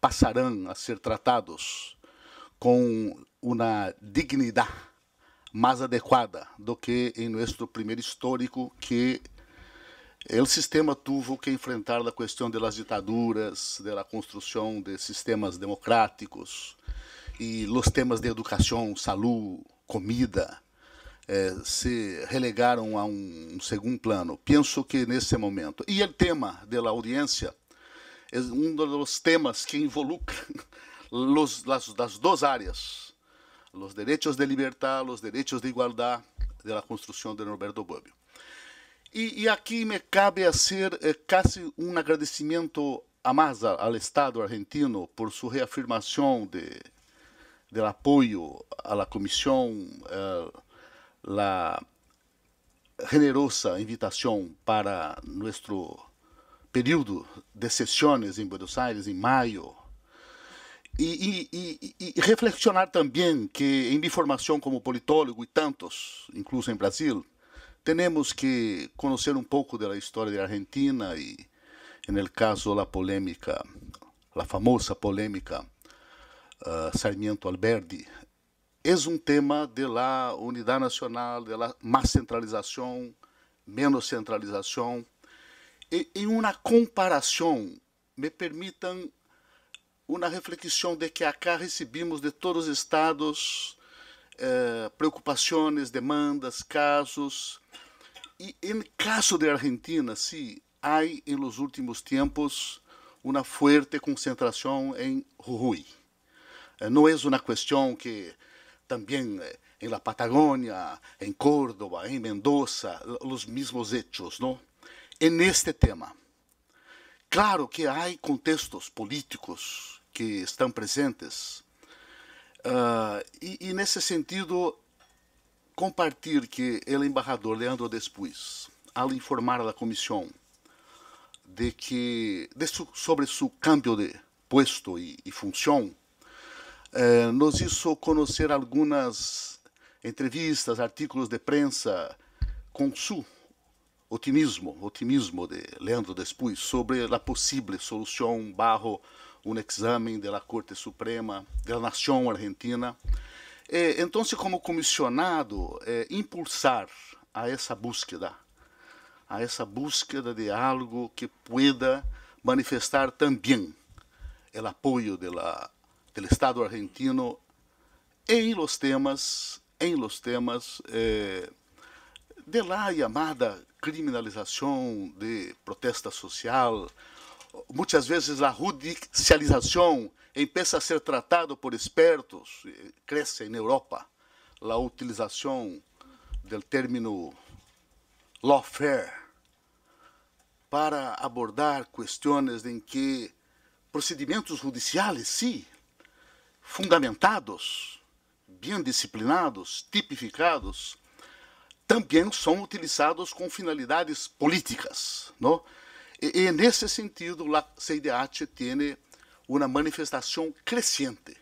passarão a ser tratados com uma dignidade mais adequada do que em nosso primeiro histórico que é o sistema tuvo que enfrentar a questão das ditaduras, da construção de sistemas democráticos e os temas de educação, saúde, comida eh, se relegaram a um segundo plano. Penso que nesse momento e o tema da audiência é um dos temas que involucra los, [LAUGHS] das duas áreas los derechos de libertad, los derechos de igualdad de la construcción de Norberto Bobbio. Y, y aquí me cabe hacer eh, casi un agradecimiento a más al Estado argentino por su reafirmación de, del apoyo a la Comisión, eh, la generosa invitación para nuestro período de sesiones en Buenos Aires en mayo e y, y, reflexionar também que em minha formação como politólogo e tantos, incluso em Brasil, temos que conhecer um pouco da história da Argentina e, no caso a polêmica, a famosa polêmica uh, Sarmiento Alberdi, é um tema de la unidade nacional, de la mais centralização, menos centralização. Em uma comparação, me permitam uma reflexão de que acá recebemos de todos os estados eh, preocupações, demandas, casos. E em caso de Argentina, sim, há em los últimos tempos uma forte concentração em Jujuy. Eh, não é uma questão que também em eh, la Patagônia, em Córdoba, em Mendoza, os mesmos hechos, não? Em este tema. Claro que há contextos políticos que estão presentes. Uh, e, e, nesse sentido, compartilhar que o embarrador Leandro Despuis, ao informar a comissão de que de su, sobre seu cambio de posto e, e função, eh, nos hizo conhecer algumas entrevistas, artigos de prensa com seu otimismo, otimismo de Leandro Despuis sobre a possível solução barro um exame da Corte Suprema de la Nación Argentina. então como comissionado eh, impulsar a essa búsqueda, a essa búsqueda de algo que pueda manifestar também o apoio do Estado argentino em los temas, em los temas eh, de la llamada criminalização de protesta social, muitas vezes a judicialização empieza a ser tratado por expertos, cresce na Europa a utilização do término lawfare para abordar questões em que procedimentos judiciais, sim, fundamentados, bem disciplinados, tipificados, também são utilizados com finalidades políticas, não? e nesse sentido, a CIDH tem uma manifestação crescente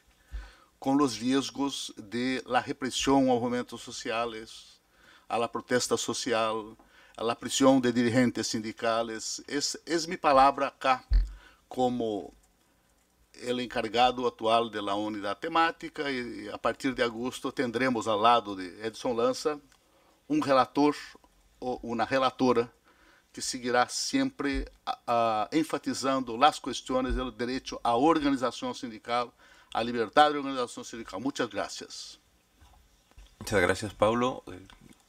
com os riscos de la repressão aos movimentos sociais à la protesta social, à la prisão de dirigentes sindicales. Es, es mi palavra acá como el encargado atual de la unidad temática e a partir de agosto tendremos ao lado de Edson lança um relator ou uma relatora que seguirá siempre enfatizando las cuestiones del derecho a organización sindical, a libertad de organización sindical. Muchas gracias. Muchas gracias, Pablo. El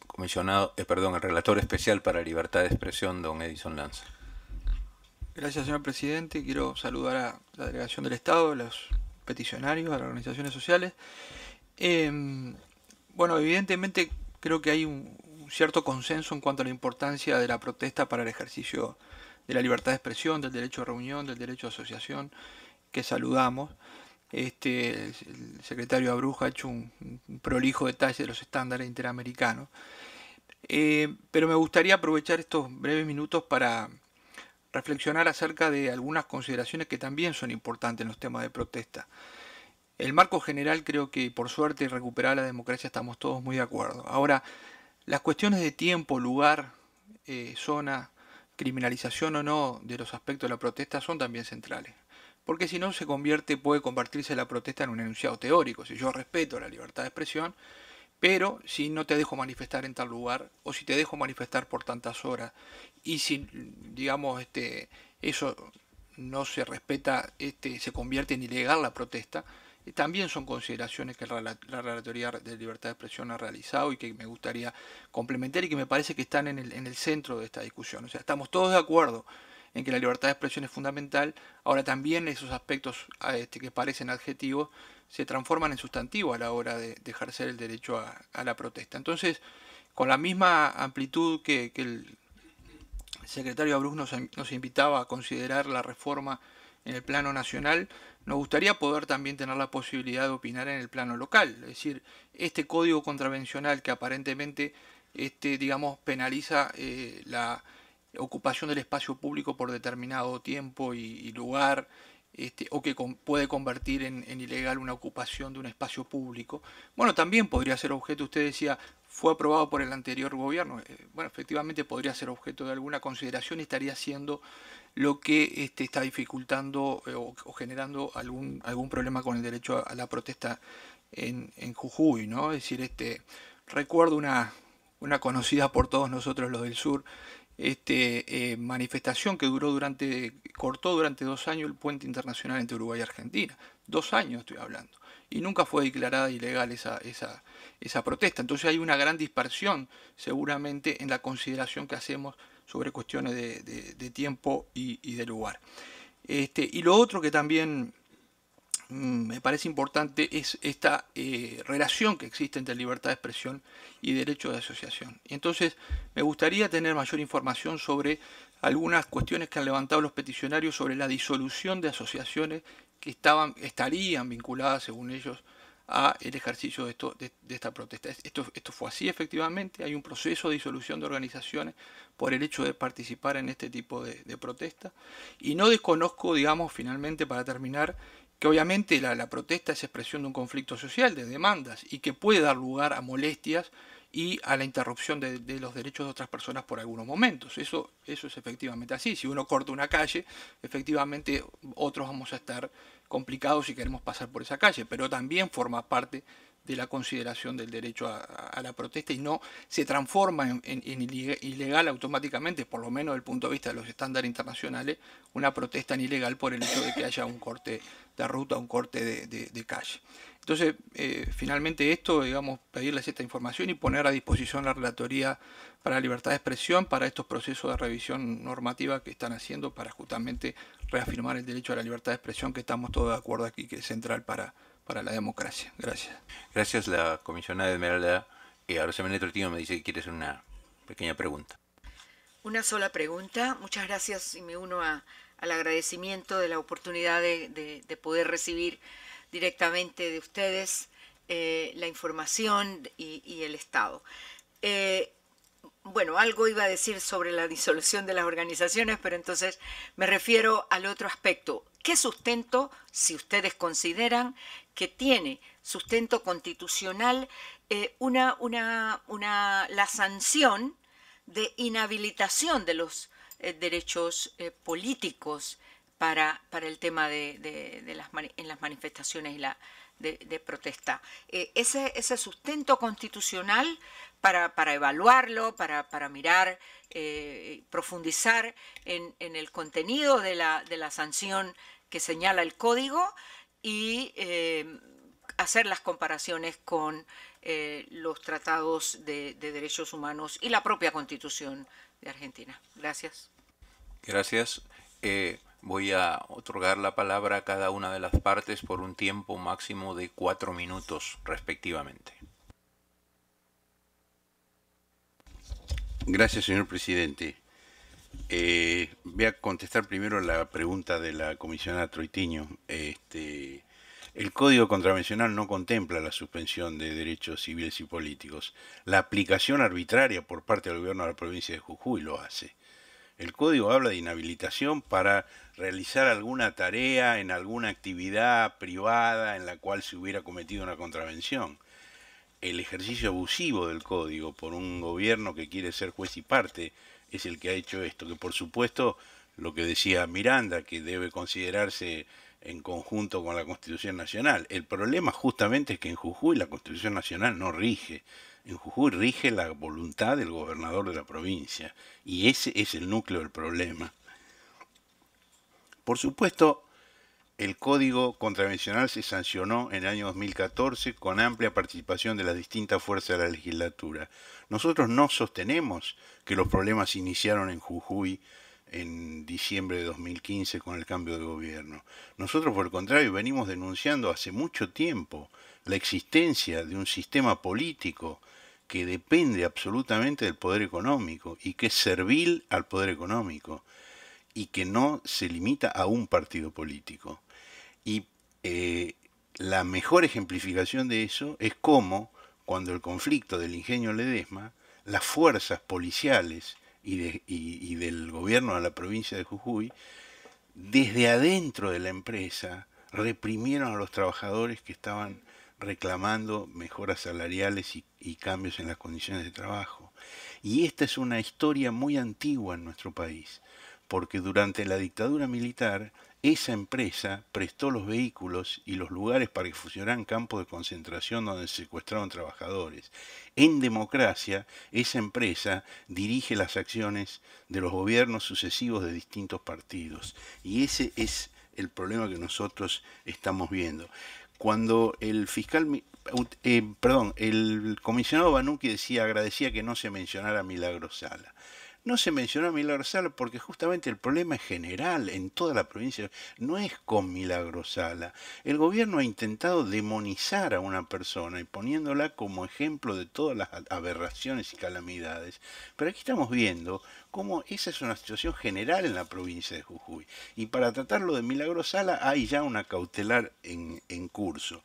comisionado, eh, perdón, el relator especial para libertad de expresión, don Edison Lanza. Gracias, señor presidente. Quiero saludar a la delegación del Estado, a los peticionarios, a las organizaciones sociales. Em, bueno, evidentemente creo que hay un, cierto consenso en cuanto a la importancia de la protesta para el ejercicio de la libertad de expresión, del derecho a reunión, del derecho a asociación, que saludamos. Este, el secretario Abruja ha hecho un, prolijo detalle de los estándares interamericanos. Eh, pero me gustaría aprovechar estos breves minutos para reflexionar acerca de algunas consideraciones que también son importantes en los temas de protesta. El marco general creo que por suerte recuperar la democracia estamos todos muy de acuerdo. Ahora, las cuestiones de tiempo, lugar, eh, zona, criminalización o no de los aspectos de la protesta son también centrales. Porque si no se convierte, puede convertirse la protesta en un enunciado teórico. Si yo respeto la libertad de expresión, pero si no te dejo manifestar en tal lugar o si te dejo manifestar por tantas horas y si digamos este eso no se respeta este se convierte en ilegal la protesta también son consideraciones que la, Relatoría de Libertad de Expresión ha realizado y que me gustaría complementar y que me parece que están en el, centro de esta discusión. O sea, estamos todos de acuerdo en que la libertad de expresión es fundamental, ahora también esos aspectos este, que parecen adjetivos se transforman en sustantivos a la hora de, ejercer el derecho a, la protesta. Entonces, con la misma amplitud que, el secretario Abruz nos, nos invitaba a considerar la reforma en el plano nacional, nos gustaría poder también tener la posibilidad de opinar en el plano local, es decir, este código contravencional que aparentemente este, digamos, penaliza eh, la ocupación del espacio público por determinado tiempo y, lugar, este, o que puede convertir en, ilegal una ocupación de un espacio público. Bueno, también podría ser objeto, usted decía, fue aprobado por el anterior gobierno. Eh, bueno, efectivamente podría ser objeto de alguna consideración y estaría siendo lo que este, está dificultando eh, o, generando algún, algún problema con el derecho a, la protesta en, Jujuy, ¿no? Es decir, este, recuerdo una, conocida por todos nosotros los del sur, este, eh, manifestación que duró durante, cortó durante dos años el puente internacional entre Uruguay y Argentina. Dos años estoy hablando. Y nunca fue declarada ilegal esa, esa, esa protesta. Entonces hay una gran dispersión seguramente en la consideración que hacemos sobre cuestiones de, tiempo y, de lugar. Este, y lo otro que también mm, me parece importante es esta eh, relación que existe entre libertad de expresión y derecho de asociación. Y entonces, me gustaría tener mayor información sobre algunas cuestiones que han levantado los peticionarios sobre la disolución de asociaciones que estaban, estarían vinculadas, según ellos, a el ejercicio de, esto, de, esta protesta. Esto, esto, fue así efectivamente, hay un proceso de disolución de organizaciones por el hecho de participar en este tipo de, protesta y no desconozco, digamos, finalmente para terminar, que obviamente la, protesta es expresión de un conflicto social, de demandas, y que puede dar lugar a molestias y a la interrupción de, de, los derechos de otras personas por algunos momentos. Eso, eso es efectivamente así. Si uno corta una calle, efectivamente otros vamos a estar complicado si queremos pasar por esa calle, pero también forma parte de la consideración del derecho a, la protesta y no se transforma en, ilegal automáticamente, por lo menos desde el punto de vista de los estándares internacionales, una protesta en ilegal por el hecho de que haya un corte de ruta, un corte de, calle. Entonces, eh, finalmente esto, digamos, pedirles esta información y poner a disposición la Relatoría para la Libertad de Expresión para estos procesos de revisión normativa que están haciendo para justamente reafirmar el derecho a la libertad de expresión, que estamos todos de acuerdo aquí, que es central para, para la democracia. Gracias. Gracias, la comisionada Esmeralda. Eh, ahora el tino, me dice que quiere hacer una pequeña pregunta. Una sola pregunta. Muchas gracias y me uno al agradecimiento de la oportunidad de, poder recibir directamente de ustedes eh, la información y, el Estado. Eh, bueno, algo iba a decir sobre la disolución de las organizaciones, pero entonces me refiero al otro aspecto. ¿Qué sustento, si ustedes consideran que tiene sustento constitucional, eh, una, la sanción de inhabilitación de los eh, derechos eh, políticos para, para, el tema de, las, en las manifestaciones y la, de, protesta? ese, ese sustento constitucional para, evaluarlo, para, mirar, eh, profundizar en, el contenido de la, sanción que señala el código y eh, hacer las comparaciones con eh, los tratados de, derechos humanos y la propia constitución de Argentina. Gracias. Gracias. voy a otorgar la palabra a cada una de las partes por un tiempo máximo de cuatro minutos respectivamente. Gracias, señor presidente. Eh, voy a contestar primero la pregunta de la comisionada Troitiño. Este, el Código Contravencional no contempla la suspensión de derechos civiles y políticos. La aplicación arbitraria por parte del gobierno de la provincia de Jujuy lo hace. El Código habla de inhabilitación para realizar alguna tarea en alguna actividad privada en la cual se hubiera cometido una contravención el ejercicio abusivo del código por un gobierno que quiere ser juez y parte es el que ha hecho esto, que por supuesto lo que decía Miranda, que debe considerarse en conjunto con la Constitución Nacional. El problema justamente es que en Jujuy la Constitución Nacional no rige. En Jujuy rige la voluntad del gobernador de la provincia y ese es el núcleo del problema. Por supuesto, el código contravencional se sancionó en el año 2014 con amplia participación de las distintas fuerzas de la legislatura. Nosotros no sostenemos que los problemas iniciaron en Jujuy en diciembre de 2015 con el cambio de gobierno. Nosotros, por el contrario, venimos denunciando hace mucho tiempo la existencia de un sistema político que depende absolutamente del poder económico y que es servil al poder económico y que no se limita a un partido político. Y eh, la mejor ejemplificación de eso es cómo, cuando el conflicto del ingenio Ledesma, las fuerzas policiales y, del gobierno de la provincia de Jujuy, desde adentro de la empresa, reprimieron a los trabajadores que estaban reclamando mejoras salariales y, cambios en las condiciones de trabajo. Y esta es una historia muy antigua en nuestro país, porque durante la dictadura militar esa empresa prestó los vehículos y los lugares para que funcionaran campos de concentración donde se secuestraron trabajadores. En democracia, esa empresa dirige las acciones de los gobiernos sucesivos de distintos partidos. Y ese es el problema que nosotros estamos viendo. Cuando el fiscal, eh, perdón, el comisionado banuki decía, agradecía que no se mencionara Milagro Sala. No se mencionó a Milagrosala porque justamente el problema es general en toda la provincia, no es con Milagrosala. El gobierno ha intentado demonizar a una persona y poniéndola como ejemplo de todas las aberraciones y calamidades. Pero aquí estamos viendo cómo esa es una situación general en la provincia de Jujuy. Y para tratarlo de Milagrosala hay ya una cautelar en, en curso.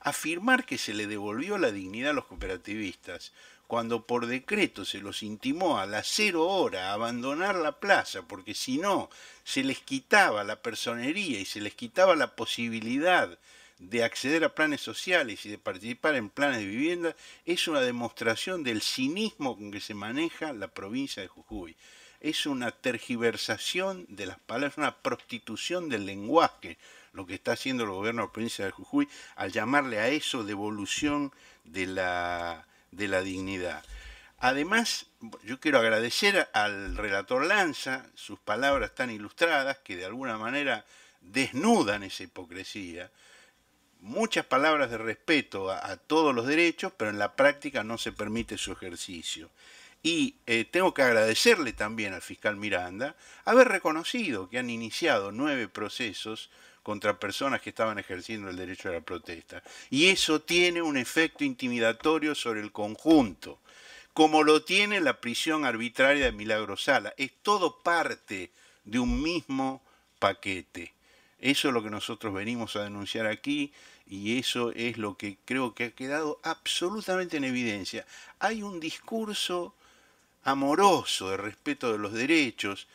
Afirmar que se le devolvió la dignidad a los cooperativistas cuando por decreto se los intimó a las cero hora a abandonar la plaza, porque si no se les quitaba la personería y se les quitaba la posibilidad de acceder a planes sociales y de participar en planes de vivienda, es una demostración del cinismo con que se maneja la provincia de Jujuy. Es una tergiversación de las palabras, una prostitución del lenguaje, lo que está haciendo el gobierno de la provincia de Jujuy al llamarle a eso devolución de la de la dignidad. Además, yo quiero agradecer al relator Lanza sus palabras tan ilustradas que de alguna manera desnudan esa hipocresía. Muchas palabras de respeto a, todos los derechos, pero en la práctica no se permite su ejercicio. Y eh, tengo que agradecerle también al fiscal Miranda haber reconocido que han iniciado nueve procesos contra personas que estaban ejerciendo el derecho a la protesta. Y eso tiene un efecto intimidatorio sobre el conjunto, como lo tiene la prisión arbitraria de Milagro Sala. Es todo parte de un mismo paquete. Eso es lo que nosotros venimos a denunciar aquí y eso es lo que creo que ha quedado absolutamente en evidencia. Hay un discurso amoroso de respeto de los derechos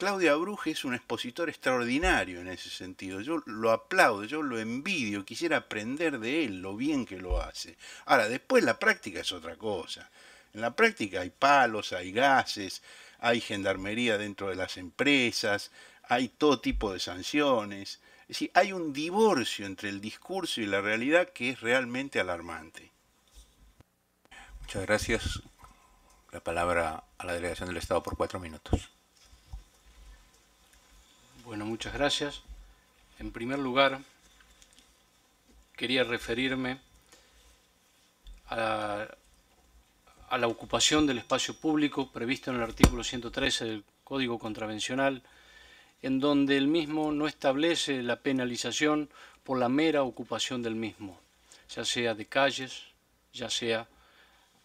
Claudia Bruje es un expositor extraordinario en ese sentido. Yo lo aplaudo, yo lo envidio, quisiera aprender de él lo bien que lo hace. Ahora, después la práctica es otra cosa. En la práctica hay palos, hay gases, hay gendarmería dentro de las empresas, hay todo tipo de sanciones. Es decir, hay un divorcio entre el discurso y la realidad que es realmente alarmante. Muchas gracias. La palabra a la delegación del Estado por cuatro minutos. Bueno, muchas gracias. En primer lugar, quería referirme a, la ocupación del espacio público previsto en el artículo 113 del Código Contravencional, en donde el mismo no establece la penalización por la mera ocupación del mismo, ya sea de calles, ya sea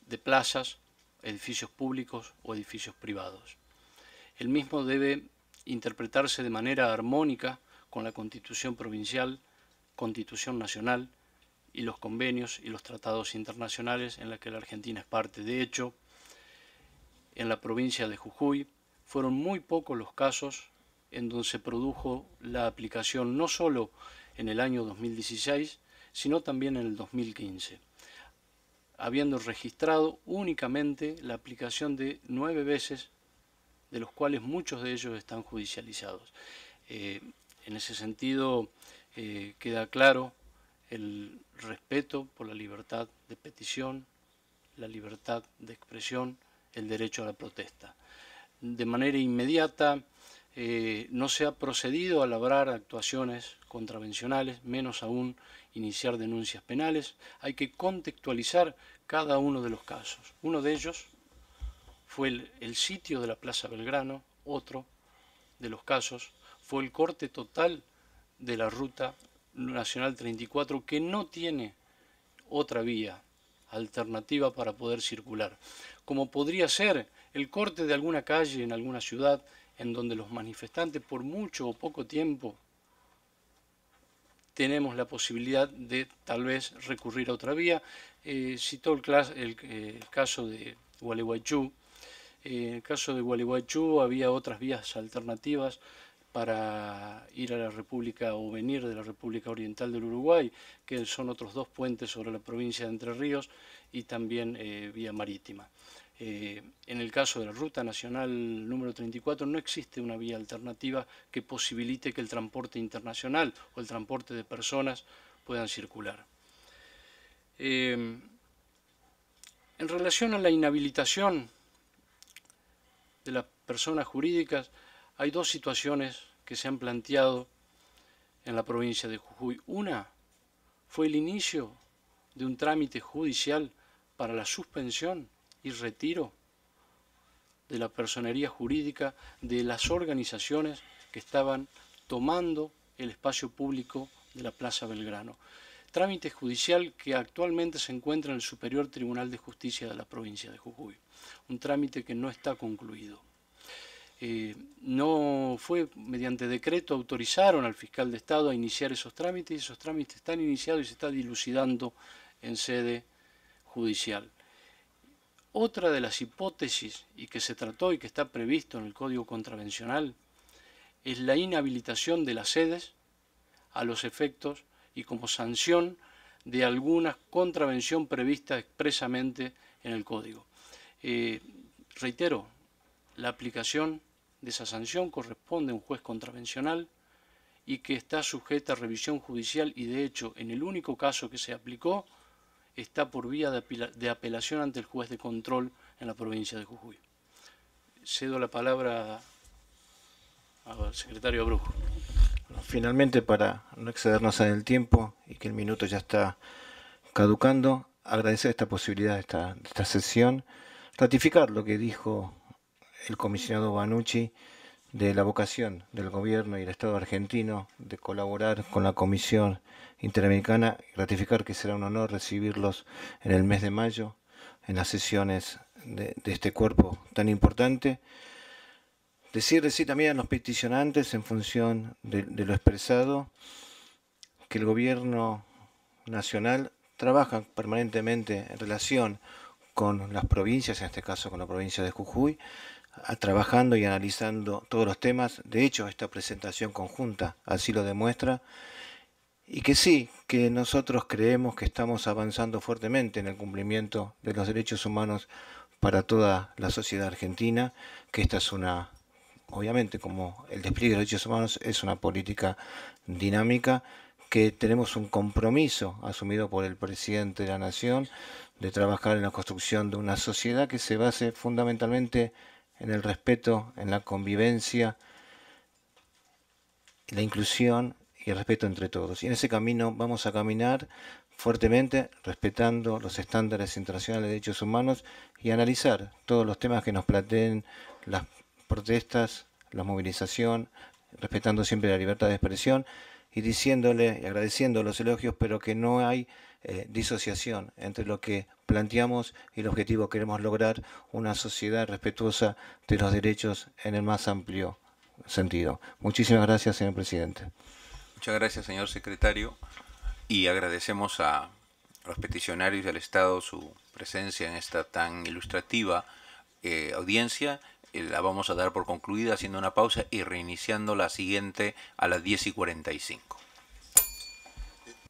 de plazas, edificios públicos o edificios privados. El mismo debe interpretarse de manera armónica con la Constitución Provincial, Constitución Nacional y los convenios y los tratados internacionales en los que la Argentina es parte. De hecho, en la provincia de Jujuy fueron muy pocos los casos en donde se produjo la aplicación no solo en el año 2016, sino también en el 2015, habiendo registrado únicamente la aplicación de nueve veces de los cuales muchos de ellos están judicializados. Eh, en ese sentido, eh, queda claro el respeto por la libertad de petición, la libertad de expresión, el derecho a la protesta. De manera inmediata, eh, no se ha procedido a labrar actuaciones contravencionales, menos aún iniciar denuncias penales. Hay que contextualizar cada uno de los casos. Uno de ellos, fue el, sitio de la Plaza Belgrano, otro de los casos, fue el corte total de la ruta nacional 34 que no tiene otra vía alternativa para poder circular, como podría ser el corte de alguna calle en alguna ciudad en donde los manifestantes por mucho o poco tiempo tenemos la posibilidad de tal vez recurrir a otra vía. Eh, citó el, el caso de Gualeguaychú, en el caso de Gualeguaychú había otras vías alternativas para ir a la República o venir de la República Oriental del Uruguay, que son otros dos puentes sobre la provincia de Entre Ríos y también eh, vía marítima. Eh, en el caso de la Ruta Nacional número 34 no existe una vía alternativa que posibilite que el transporte internacional o el transporte de personas puedan circular. Eh, en relación a la inhabilitación de las personas jurídicas, hay dos situaciones que se han planteado en la provincia de Jujuy. Una fue el inicio de un trámite judicial para la suspensión y retiro de la personería jurídica de las organizaciones que estaban tomando el espacio público de la Plaza Belgrano trámite judicial que actualmente se encuentra en el Superior Tribunal de Justicia de la provincia de Jujuy, un trámite que no está concluido. Eh, no fue mediante decreto autorizaron al fiscal de Estado a iniciar esos trámites y esos trámites están iniciados y se está dilucidando en sede judicial. Otra de las hipótesis y que se trató y que está previsto en el Código Contravencional es la inhabilitación de las sedes a los efectos y como sanción de alguna contravención prevista expresamente en el código. Eh, reitero, la aplicación de esa sanción corresponde a un juez contravencional y que está sujeta a revisión judicial y de hecho en el único caso que se aplicó está por vía de apelación ante el juez de control en la provincia de Jujuy. Cedo la palabra al secretario Abrujo finalmente, para no excedernos en el tiempo y que el minuto ya está caducando, agradecer esta posibilidad, de esta sesión, ratificar lo que dijo el comisionado Banucci de la vocación del gobierno y el Estado argentino de colaborar con la Comisión Interamericana, ratificar que será un honor recibirlos en el mes de mayo en las sesiones de este cuerpo tan importante decir sí también a los peticionantes, en función de, lo expresado, que el gobierno nacional trabaja permanentemente en relación con las provincias, en este caso con la provincia de Jujuy, trabajando y analizando todos los temas. De hecho, esta presentación conjunta así lo demuestra. Y que sí, que nosotros creemos que estamos avanzando fuertemente en el cumplimiento de los derechos humanos para toda la sociedad argentina, que esta es una obviamente, como el despliegue de derechos humanos es una política dinámica, que tenemos un compromiso asumido por el presidente de la Nación de trabajar en la construcción de una sociedad que se base fundamentalmente en el respeto, en la convivencia, la inclusión y el respeto entre todos. Y en ese camino vamos a caminar fuertemente respetando los estándares internacionales de derechos humanos y analizar todos los temas que nos planteen las protestas, la movilización, respetando siempre la libertad de expresión y diciéndole y agradeciendo los elogios, pero que no hay eh, disociación entre lo que planteamos y el objetivo que queremos lograr, una sociedad respetuosa de los derechos en el más amplio sentido. Muchísimas gracias, señor presidente. Muchas gracias, señor secretario, y agradecemos a los peticionarios y al Estado su presencia en esta tan ilustrativa eh, audiencia eh, la vamos a dar por concluida haciendo una pausa y reiniciando la siguiente a las 10 y 45.